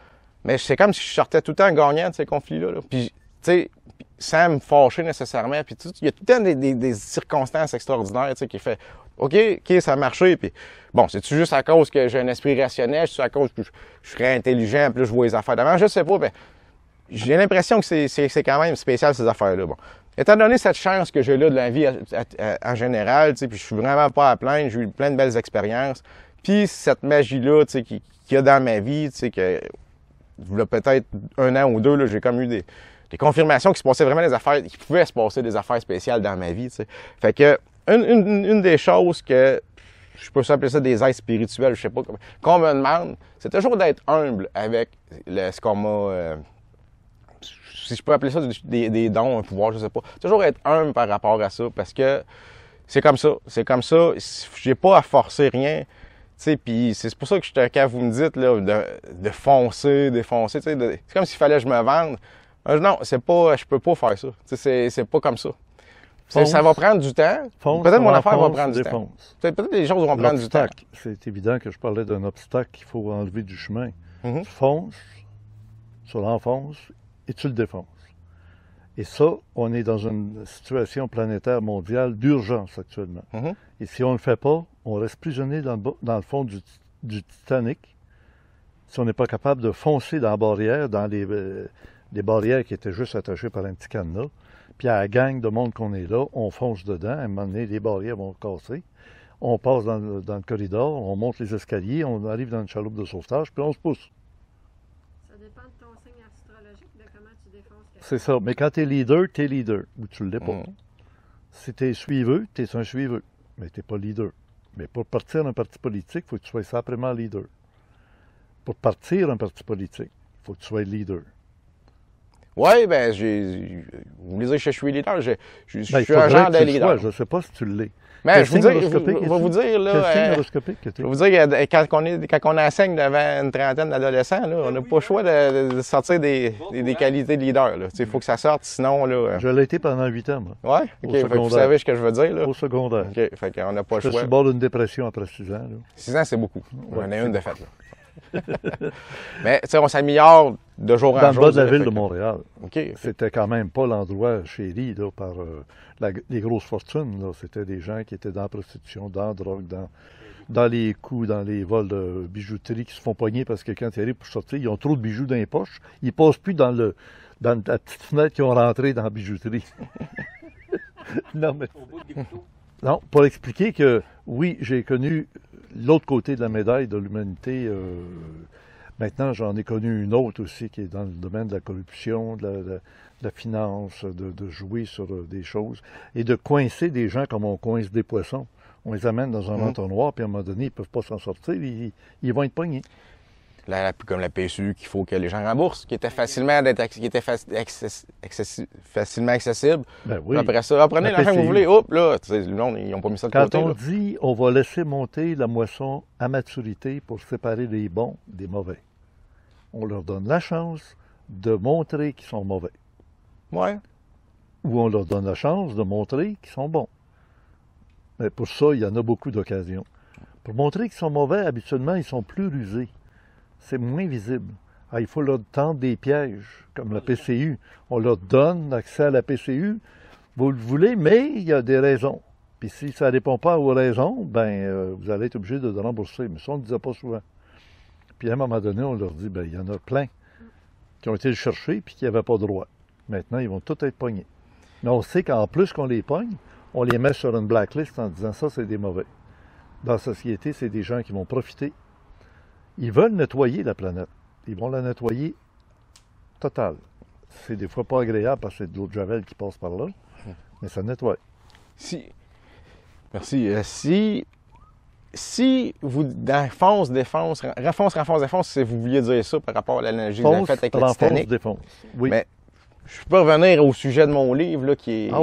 Mais c'est comme si je sortais tout le temps gagnant de ces conflits-là, Puis, tu sais, sans me fâcher nécessairement. Puis, tu, il y a tout le temps des, des circonstances extraordinaires, tu sais, qui fait, OK, OK, ça a marché. bon, c'est-tu juste à cause que j'ai un esprit rationnel? C'est-tu à cause que je, serais intelligent, puis je vois les affaires d'avant? Je sais pas, mais ben, j'ai l'impression que c'est quand même spécial, ces affaires-là. Bon. Étant donné cette chance que j'ai là de la vie en général, puis je suis vraiment pas à plaindre, j'ai eu plein de belles expériences, puis cette magie-là qu'il y a dans ma vie, que peut-être un an ou deux, j'ai comme eu des, confirmations qui se passaient vraiment des affaires, qui pouvaient se passer des affaires spéciales dans ma vie. Fait que une, des choses que je peux appeler ça des aides spirituelles, je sais pas qu'on me demande, c'est toujours d'être humble avec le, ce qu'on m'a. Euh, si je peux appeler ça des, dons, un pouvoir, je sais pas. Toujours être humble par rapport à ça parce que c'est comme ça. C'est comme ça. J'ai pas à forcer rien. Puis c'est pour ça que je quand vous me dites là, de, de foncer, défoncer, c'est comme s'il fallait que je me vende. Euh, non, c'est pas, je peux pas faire ça. C'est pas comme ça. Ça va prendre du temps. Peut-être mon affaire va prendre du temps. Peut-être les choses vont prendre du temps. C'est évident que je parlais d'un obstacle qu'il faut enlever du chemin. Fonce, mhm. sur Tu fonces, tu l'enfonces et tu le défonces. Et ça, on est dans une situation planétaire mondiale d'urgence actuellement. Mhm. Et si on ne le fait pas, on reste prisonnier dans le, fond du, Titanic. Si on n'est pas capable de foncer dans la barrière, dans les, euh, les barrières qui étaient juste attachées par un petit cadenas, puis à la gang de monde qu'on est là, on fonce dedans. À un moment donné, les barrières vont casser. On passe dans le, dans le corridor, on monte les escaliers, on arrive dans une chaloupe de sauvetage, puis on se pousse. Ça dépend de ton signe astrologique, de comment tu défonces C'est ça. Mais quand tu es leader, tu es leader. Ou tu le l'es pas. Mm. Si tu es suiveux, tu es un suiveux. Mais tu pas leader. Mais pour partir d'un parti politique, il faut que tu sois simplement leader. Pour partir d'un parti politique, il faut que tu sois leader. Oui, ben, j'ai. Vous me disiez que je suis leader? Je, ben, suis un genre suis de leader. je ne sais pas si tu l'es. Mais je, vous dire, je, vais vous dire, là. Euh, je vais vous dire, quand on, est, quand on enseigne devant une trentaine d'adolescents, là, on n'a pas le choix de, sortir des, qualités de leader. Il faut que ça sorte, sinon. Là, euh. Je l'ai été pendant huit ans, moi. Oui, que vous savez ce que je veux dire. Là. Au secondaire. OK, fait n'a pas choix. Je suis bord d'une dépression après six ans. Six ans, c'est beaucoup. on a une de là. (laughs) Mais on s'améliore de jour en jour. Dans le bas de la ville de Montréal. OK. C'était quand même pas l'endroit chéri par euh, les grosses fortunes. C'était des gens qui étaient dans la prostitution, dans la drogue, dans, dans les coups, dans les vols de bijouterie qui se font pogner parce que quand ils arrivent pour sortir, ils ont trop de bijoux dans les poches. Ils passent plus dans, le, dans la petite fenêtre qu'ils ont rentré dans la bijouterie. (laughs) non, mais... Non, pour expliquer que oui, j'ai connu l'autre côté de la médaille de l'humanité. Euh, maintenant, j'en ai connu une autre aussi qui est dans le domaine de la corruption, de la, finance, de, jouer sur euh, des choses et de coincer des gens comme on coince des poissons. On les amène dans un mmh. entonnoir, puis à un moment donné, ils ne peuvent pas s'en sortir, ils, ils vont être pognés comme la PSU qu'il faut que les gens remboursent, qui était facilement, facilement accessible. Ben oui. Après ça, prenez l'argent que vous voulez. Oups, là, ils n'ont pas mis ça de Quand côté. Quand on dit on va laisser monter la moisson à maturité pour séparer les bons des mauvais, on leur donne la chance de montrer qu'ils sont mauvais. Oui. Ou on leur donne la chance de montrer qu'ils sont bons. Mais pour ça, il y en a beaucoup d'occasions. Pour montrer qu'ils sont mauvais, habituellement, ils sont plus rusés c'est moins visible. Ah, il faut leur tendre des pièges, comme la PCU. On leur donne accès à la PCU, vous le voulez, mais il y a des raisons. Puis si ça ne répond pas aux raisons, ben euh, vous allez être obligé de rembourser. Mais ça, on ne le disait pas souvent. Puis à un moment donné, on leur dit, ben il y en a plein qui ont été le chercher puis qui n'avaient pas droit. Maintenant, ils vont tous être pognés. Mais on sait qu'en plus qu'on les pogne, on les met sur une blacklist en disant ça, c'est des mauvais. Dans la société, c'est des gens qui vont profiter ils veulent nettoyer la planète. Ils vont la nettoyer totale. C'est des fois pas agréable parce que c'est de l'eau Javel qui passe par là, mais ça nettoie. Si. Merci. Euh, si. Si vous, dans défense. défonce, Renfonce, défonce, si vous vouliez dire ça par rapport à l'énergie de la avec la Titanic. Défonce. Oui. Mais je peux revenir au sujet de mon livre, qui est, ah,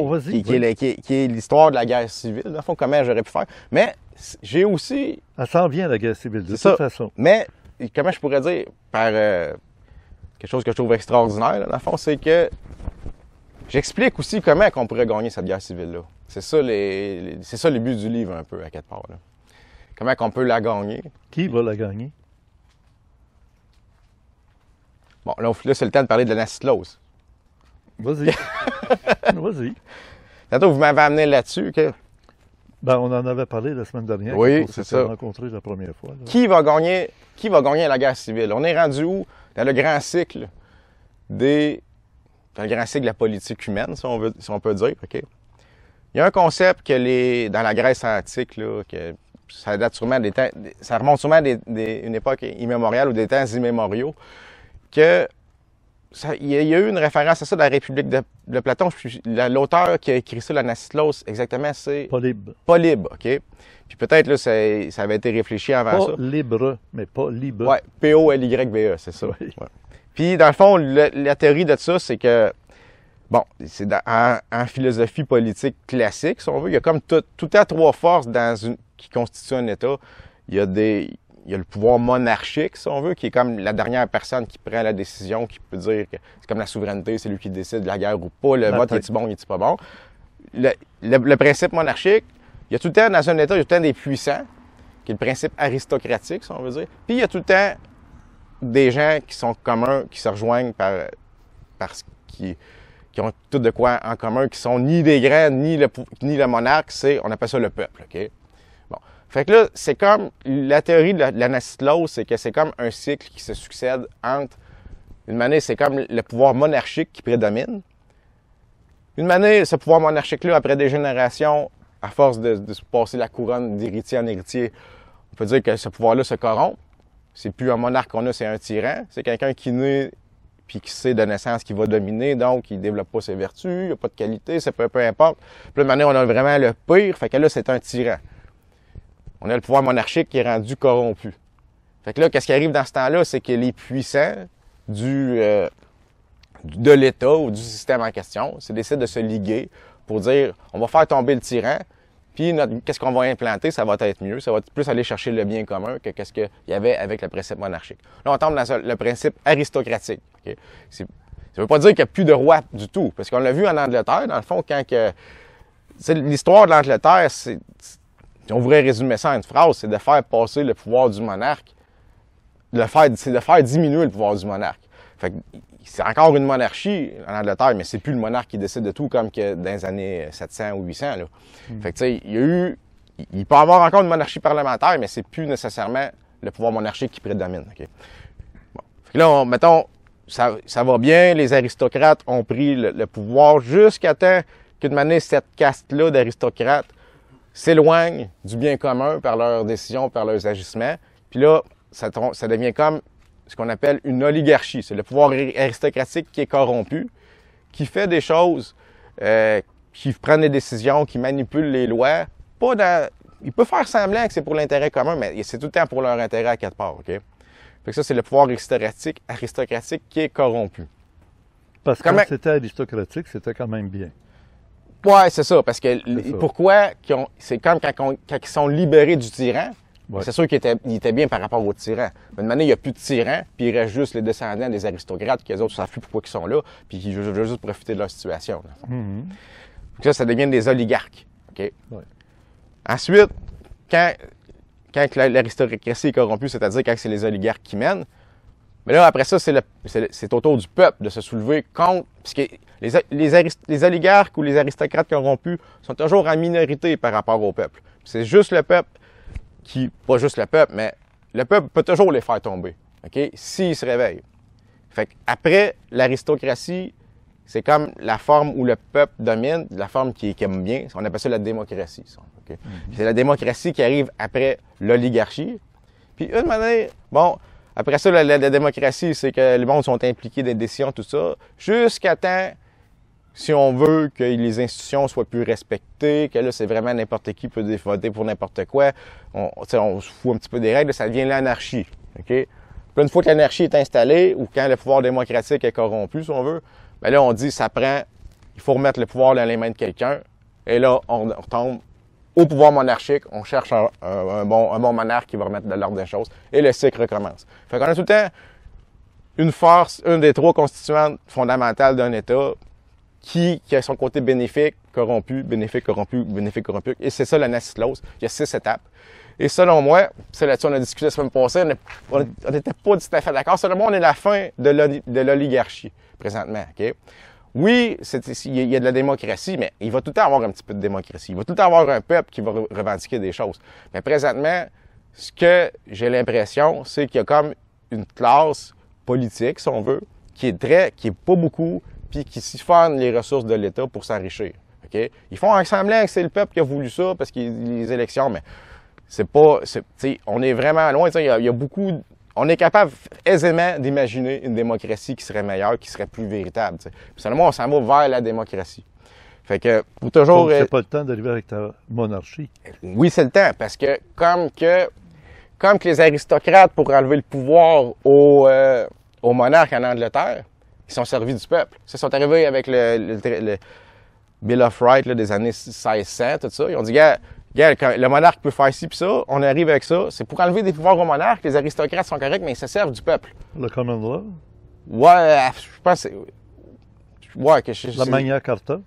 qui, est, qui est l'histoire de la guerre civile, comment j'aurais pu faire. Mais j'ai aussi. ça s'en vient, la guerre civile, de toute façon. Mais, comment je pourrais dire, par euh, quelque chose que je trouve extraordinaire, là, dans le fond, c'est que j'explique aussi comment on pourrait gagner cette guerre civile-là. C'est ça, c'est ça le but du livre, un peu, à quatre part. Comment on peut la gagner. Qui va la gagner? Bon, là, c'est le temps de parler de la Vas-y. (laughs) Vas-y. Tantôt, vous m'avez amené là-dessus. que... Ben, on en avait parlé la semaine dernière. Oui, c'est ça. rencontré la première fois. Qui va, gagner, qui va gagner la guerre civile? On est rendu où? Dans le grand cycle des. Dans le grand cycle de la politique humaine, si on, peut dire. Il y a un concept que les, dans la Grèce antique, que ça date sûrement des temps, ça remonte sûrement à une époque immémoriale ou des temps immémoriaux, que il y, a eu une référence à ça dans la République de, Platon. L'auteur qui a écrit ça, Anacitlos, exactement, c'est... Polybe. Polybe, OK. Puis peut-être, là, ça, avait été réfléchi avant ça. libre, mais pas libre. Ouais, P-O-L-Y-B-E, c'est ça. Puis, dans le fond, la théorie de ça, c'est que, bon, c'est en, philosophie politique classique, si on veut, il y a comme tout, à trois forces dans qui constituent un État. Il y a des il y a le pouvoir monarchique, si on veut, qui est comme la dernière personne qui prend la décision, qui peut dire que c'est comme la souveraineté, c'est lui qui décide de la guerre ou pas, le vote est-il bon, est-il pas bon. Le, principe monarchique, il y a tout le temps, dans un État, il y a tout le temps des puissants, qui est le principe aristocratique, si on veut dire. Puis il y a tout le temps des gens qui sont communs, qui se rejoignent par, parce qui ont tout de quoi en commun, qui sont ni des grands, ni le, ni le monarque, c'est, on appelle ça le peuple, OK? Fait que là, c'est comme la théorie de l'anaciclose, c'est que c'est comme un cycle qui se succède entre une manière, c'est comme le pouvoir monarchique qui prédomine. Une manière, ce pouvoir monarchique-là, après des générations, à force de, passer la couronne d'héritier en héritier, on peut dire que ce pouvoir-là se corrompt. C'est plus un monarque qu'on a, c'est un tyran. C'est quelqu'un qui naît puis qui sait de naissance qu'il va dominer, donc il développe pas ses vertus, il n'a pas de qualité, peu importe. Puis manière, on a vraiment le pire, fait que là, c'est un tyran. On a le pouvoir monarchique qui est rendu corrompu. Fait que là, qu'est-ce qui arrive dans ce temps-là, c'est que les puissants du, euh, de l'État ou du système en question c'est décident de se liguer pour dire on va faire tomber le tyran, puis qu'est-ce qu'on va implanter, ça va être mieux, ça va être plus aller chercher le bien commun que qu'est-ce qu'il y avait avec le principe monarchique. Là, on tombe dans le principe aristocratique. Ça veut pas dire qu'il n'y a plus de roi du tout, parce qu'on l'a vu en Angleterre, dans le fond, quand que l'histoire de l'Angleterre, c'est si on voudrait résumer ça en une phrase, c'est de faire passer le pouvoir du monarque, faire, c'est de faire diminuer le pouvoir du monarque. c'est encore une monarchie en Angleterre, mais c'est plus le monarque qui décide de tout comme dans les années 700 ou 800. Mm. il y eu, il peut y avoir encore une monarchie parlementaire, mais c'est plus nécessairement le pouvoir monarchique qui prédomine. là, mettons, ça, va bien, les aristocrates ont pris le, pouvoir jusqu'à temps de manière cette caste-là d'aristocrates s'éloignent du bien commun par leurs décisions, par leurs agissements. Puis là, ça, devient comme ce qu'on appelle une oligarchie. C'est le pouvoir aristocratique qui est corrompu, qui fait des choses, euh, qui prend des décisions, qui manipule les lois. Pas Il peut faire semblant que c'est pour l'intérêt commun, mais c'est tout le temps pour leur intérêt à quatre parts. OK? Fait que ça, c'est le pouvoir aristocratique, aristocratique qui est corrompu. Parce que quand c'était aristocratique, c'était quand même bien. Oui, c'est ça, parce que pourquoi c'est comme quand, ils sont libérés du tyran, c'est sûr qu'ils étaient, bien par rapport au tyran. Mais de manière, il n'y a plus de tyran, puis il reste juste les descendants des aristocrates, qui autres ne savent plus pourquoi ils sont là, puis ils veulent juste profiter de leur situation. Mhm. ça, ça devient des oligarques. Ensuite, quand, quand l'aristocratie est corrompue, c'est-à-dire quand c'est les oligarques qui mènent, mais là, après ça, c'est au tour du peuple de se soulever contre. Puisque les, les, oligarques ou les aristocrates corrompus sont toujours en minorité par rapport au peuple. C'est juste le peuple qui, pas juste le peuple, mais le peuple peut toujours les faire tomber, OK? S'ils se réveillent. Fait après l'aristocratie, c'est comme la forme où le peuple domine, la forme qui, qui aime bien. On appelle ça la démocratie. Mhm. C'est la démocratie qui arrive après l'oligarchie. Puis une manière, bon, après ça, la, démocratie, c'est que les monde sont impliqués dans des décisions, tout ça, jusqu'à temps, si on veut que les institutions soient plus respectées, que là, c'est vraiment n'importe qui peut voter pour n'importe quoi, on, on se fout un petit peu des règles, ça devient l'anarchie. OK? une fois que l'anarchie est installée, ou quand le pouvoir démocratique est corrompu, si on veut, ben là, on dit, ça prend, il faut remettre le pouvoir dans les mains de quelqu'un, et là, on tombe au pouvoir monarchique, on cherche un, bon, monarque qui va remettre de l'ordre des choses et le cycle recommence. Fait qu'on a tout le temps une force, une des trois constituantes fondamentales d'un État qui, qui a son côté bénéfique, corrompu, bénéfique, corrompu, bénéfique, corrompu. Et c'est ça la nascylose. Il y a six étapes. Et selon moi, c'est là-dessus qu'on a discuté la semaine passée, on n'était pas tout à fait d'accord. Selon moi, on est la fin de l'oligarchie présentement. ok oui, il y a de la démocratie, mais il va tout le temps avoir un petit peu de démocratie. Il va tout le temps avoir un peuple qui va revendiquer des choses. Mais présentement, ce que j'ai l'impression, c'est qu'il y a comme une classe politique, si on veut, qui est très, qui est pas beaucoup, puis qui siphonne les ressources de l'État pour s'enrichir. Ils font un semblant que c'est le peuple qui a voulu ça parce qu'il les élections, mais c'est pas, on est vraiment loin. Il y a beaucoup on est capable aisément d'imaginer une démocratie qui serait meilleure, qui serait plus véritable. Seulement, on s'en va vers la démocratie. Fait que pour toujours. Euh, c'est pas le temps d'arriver avec ta monarchie. Oui, c'est le temps, parce que comme que comme que les aristocrates pour enlever le pouvoir aux, euh, monarques en Angleterre, ils sont servis du peuple. Ils sont arrivés avec le, Bill of Rights des années 1600, tout ça. Ils ont dit, le monarque peut faire ci puis ça, on arrive avec ça. C'est pour enlever des pouvoirs au monarque. Les aristocrates sont corrects, mais ils se servent du peuple. Le common law? Ouais, je pense. Ouais, que c'est... La Magna Carta?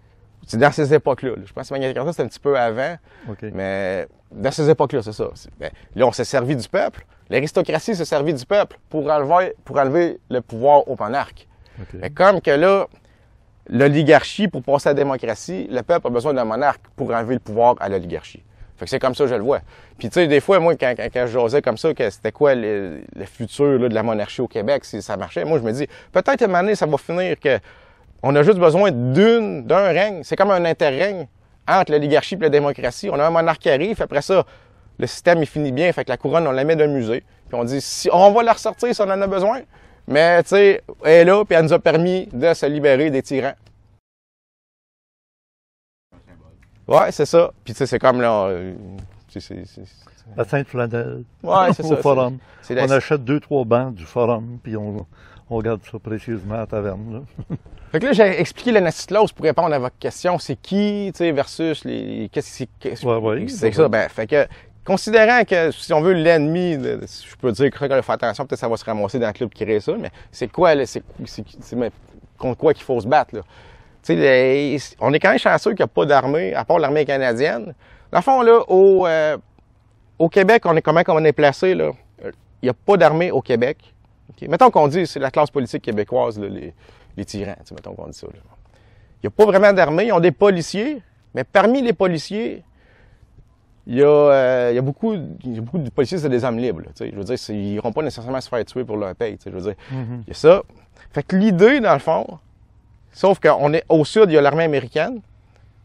C'est dans ces époques-là. Je pense que Magna Carta, c'est un petit peu avant. Mais dans ces époques-là, c'est ça. Ben, là, on s'est servi du peuple. L'aristocratie s'est servi du peuple pour enlever, pour le pouvoir au monarque. Mais comme que là, l'oligarchie, pour passer à la démocratie, le peuple a besoin d'un monarque pour enlever le pouvoir à l'oligarchie c'est comme ça que je le vois. Puis tu sais, des fois, moi, quand, je josais comme ça, que c'était quoi le, futur de la monarchie au Québec, si ça marchait, moi, je me dis, peut-être une année, ça va finir que on a juste besoin d'une, d'un règne. C'est comme un interrègne entre l'oligarchie et la démocratie. On a un monarque qui arrive, après ça, le système, il finit bien, fait que la couronne, on la met d'un musée. Puis on dit, si on va la ressortir si on en a besoin, mais tu sais, elle est là, puis elle nous a permis de se libérer des tyrans. Ouais, c'est ça. Puis, tu sais, c'est comme là. Euh, la sainte flanelle. Ouais, c'est (laughs) ça. Au forum. on achète deux, trois bancs du forum, puis on, regarde ça précisément à taverne. Là. (laughs) fait que là, j'ai expliqué l'anacitylose pour répondre à votre question. C'est qui, tu sais, versus les. Qu'est-ce que c'est. c'est ça. Ben, fait que considérant que, si on veut, l'ennemi, je peux dire, que faut faire attention, peut-être ça va se ramasser dans le club qui crée ça, mais c'est quoi, c'est, contre quoi qu'il faut se battre, là? on est quand même chanceux qu'il n'y a pas d'armée, à part l'armée canadienne. Dans fond, là, euh, au, Québec, on est comment on est placé, là? Il n'y a pas d'armée au Québec. Mettons qu'on dit, c'est la classe politique québécoise, les, tyrans, mettons qu'on dit ça. Il n'y a pas vraiment d'armée, ils ont des policiers, mais parmi les policiers, il y, a, euh, beaucoup, de policiers, c'est des hommes libres. Là, je veux dire, ils n'iront pas nécessairement se faire tuer pour leur paye. Je veux dire, mm-hmm. il y a ça. Fait que l'idée, dans le fond, Sauf qu'on est au sud, il y a l'armée américaine.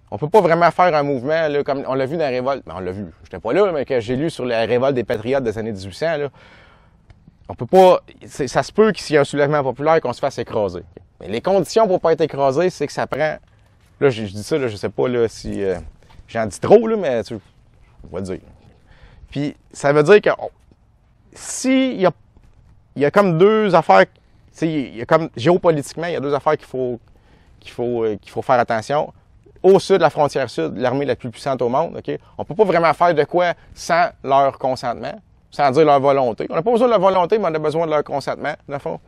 On peut pas vraiment faire un mouvement comme on l'a vu dans la révolte. Ben, on l'a vu. J'étais pas là, mais que j'ai lu sur la révolte des patriotes des années 1800. Là. On peut pas. Ça se peut qu'il y ait un soulèvement populaire qu'on se fasse écraser. Mais les conditions pour pas être écrasé, c'est que ça prend. Là, je, dis ça, là, je sais pas là, si euh, j'en dis trop, là, mais tu, on va dire. Puis ça veut dire que s'il si il y a, y a comme deux affaires, il y a comme géopolitiquement, il y a deux affaires qu'il faut euh, qu'il faut, faire attention. Au sud de la frontière sud, l'armée la plus puissante au monde, OK? On peut pas vraiment faire de quoi sans leur consentement, sans dire leur volonté. On n'a pas besoin de leur volonté, mais on a besoin de leur consentement, dans le fond.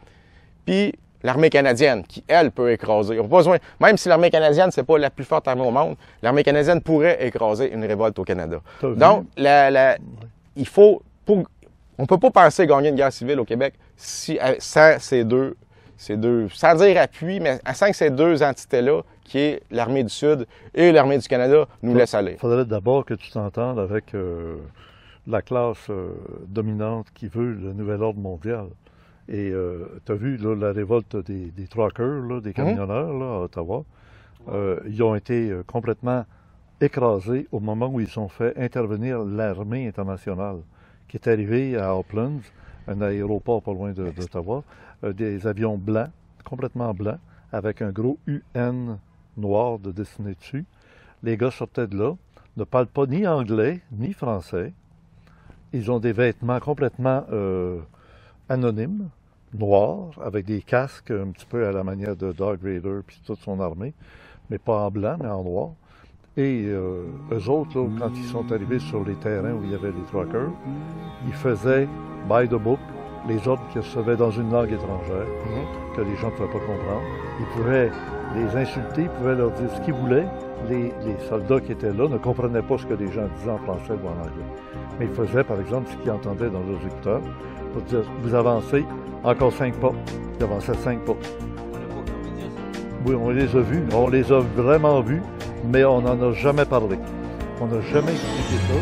Puis l'armée canadienne, qui, elle, peut écraser. besoin, même si l'armée canadienne, c'est pas la plus forte armée au monde, l'armée canadienne pourrait écraser une révolte au Canada. Donc, il faut, On on peut pas penser gagner une guerre civile au Québec si, euh, sans ces deux ces deux, sans dire appui, mais à que ces deux entités-là, qui est l'armée du Sud et l'armée du Canada, nous laissent aller. Il faudrait d'abord que tu t'entendes avec euh, la classe euh, dominante qui veut le nouvel ordre mondial. Et euh, tu as vu la révolte des, truckers, des mhm. camionneurs à Ottawa. ils ont été complètement écrasés au moment où ils ont fait intervenir l'armée internationale qui est arrivée à Auckland, un aéroport pas loin d'Ottawa, euh, des avions blancs, complètement blancs, avec un gros UN noir de dessiné dessus. Les gars sortaient de là, ne parlent pas ni anglais ni français. Ils ont des vêtements complètement euh, anonymes, noirs, avec des casques un petit peu à la manière de Dark Raider puis toute son armée, mais pas en blanc, mais en noir. Et euh, eux autres, quand ils sont arrivés sur les terrains où il y avait les truckers, ils faisaient by the book, les ordres qu'ils recevaient dans une langue étrangère, mhm. que les gens ne pouvaient pas comprendre. Ils pouvaient les insulter, ils pouvaient leur dire ce qu'ils voulaient. Les, soldats qui étaient là ne comprenaient pas ce que les gens disaient en français ou en anglais. Mais ils faisaient, par exemple, ce qu'ils entendaient dans leurs écouteurs. Pour dire, vous avancez, encore cinq pas. Ils avançaient cinq pas. Oui, on les a vus, on les a vraiment vus, mais on n'en a jamais parlé. On n'a jamais expliqué ça.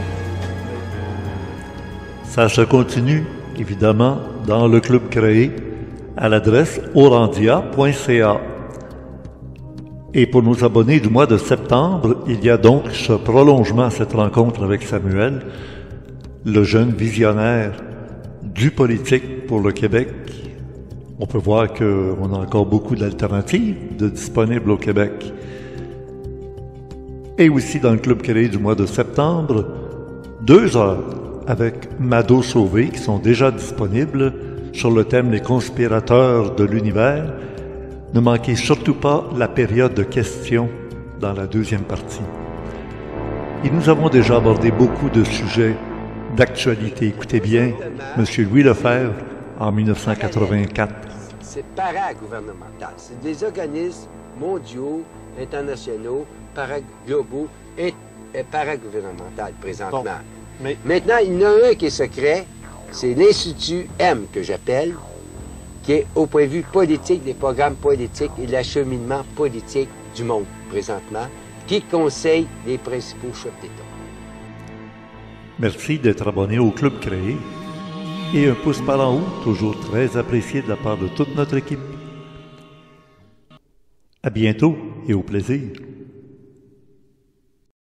Ça se continue évidemment dans le club créé à l'adresse orandia.ca. Et pour nos abonnés du mois de septembre, il y a donc ce prolongement à cette rencontre avec Samuel, le jeune visionnaire du politique pour le Québec. On peut voir qu'on a encore beaucoup d'alternatives de disponibles au Québec. Et aussi dans le club créé du mois de septembre, deux heures avec Mado Sauvé qui sont déjà disponibles sur le thème Les conspirateurs de l'univers. Ne manquez surtout pas la période de questions dans la deuxième partie. Et nous avons déjà abordé beaucoup de sujets d'actualité. Écoutez bien, M. Louis Lefebvre en 1984. C'est paragouvernemental. C'est des organismes mondiaux, internationaux, paraglobaux et, et paragouvernementaux présentement. Maintenant, il y en a un qui est secret, c'est l'Institut M que j'appelle, qui est au point de vue politique, des programmes politiques et de l'acheminement politique du monde présentement, qui conseille les principaux chefs d'État. Merci d'être abonné au club créé et un pouce par en haut, toujours très apprécié de la part de toute notre équipe. À bientôt et au plaisir.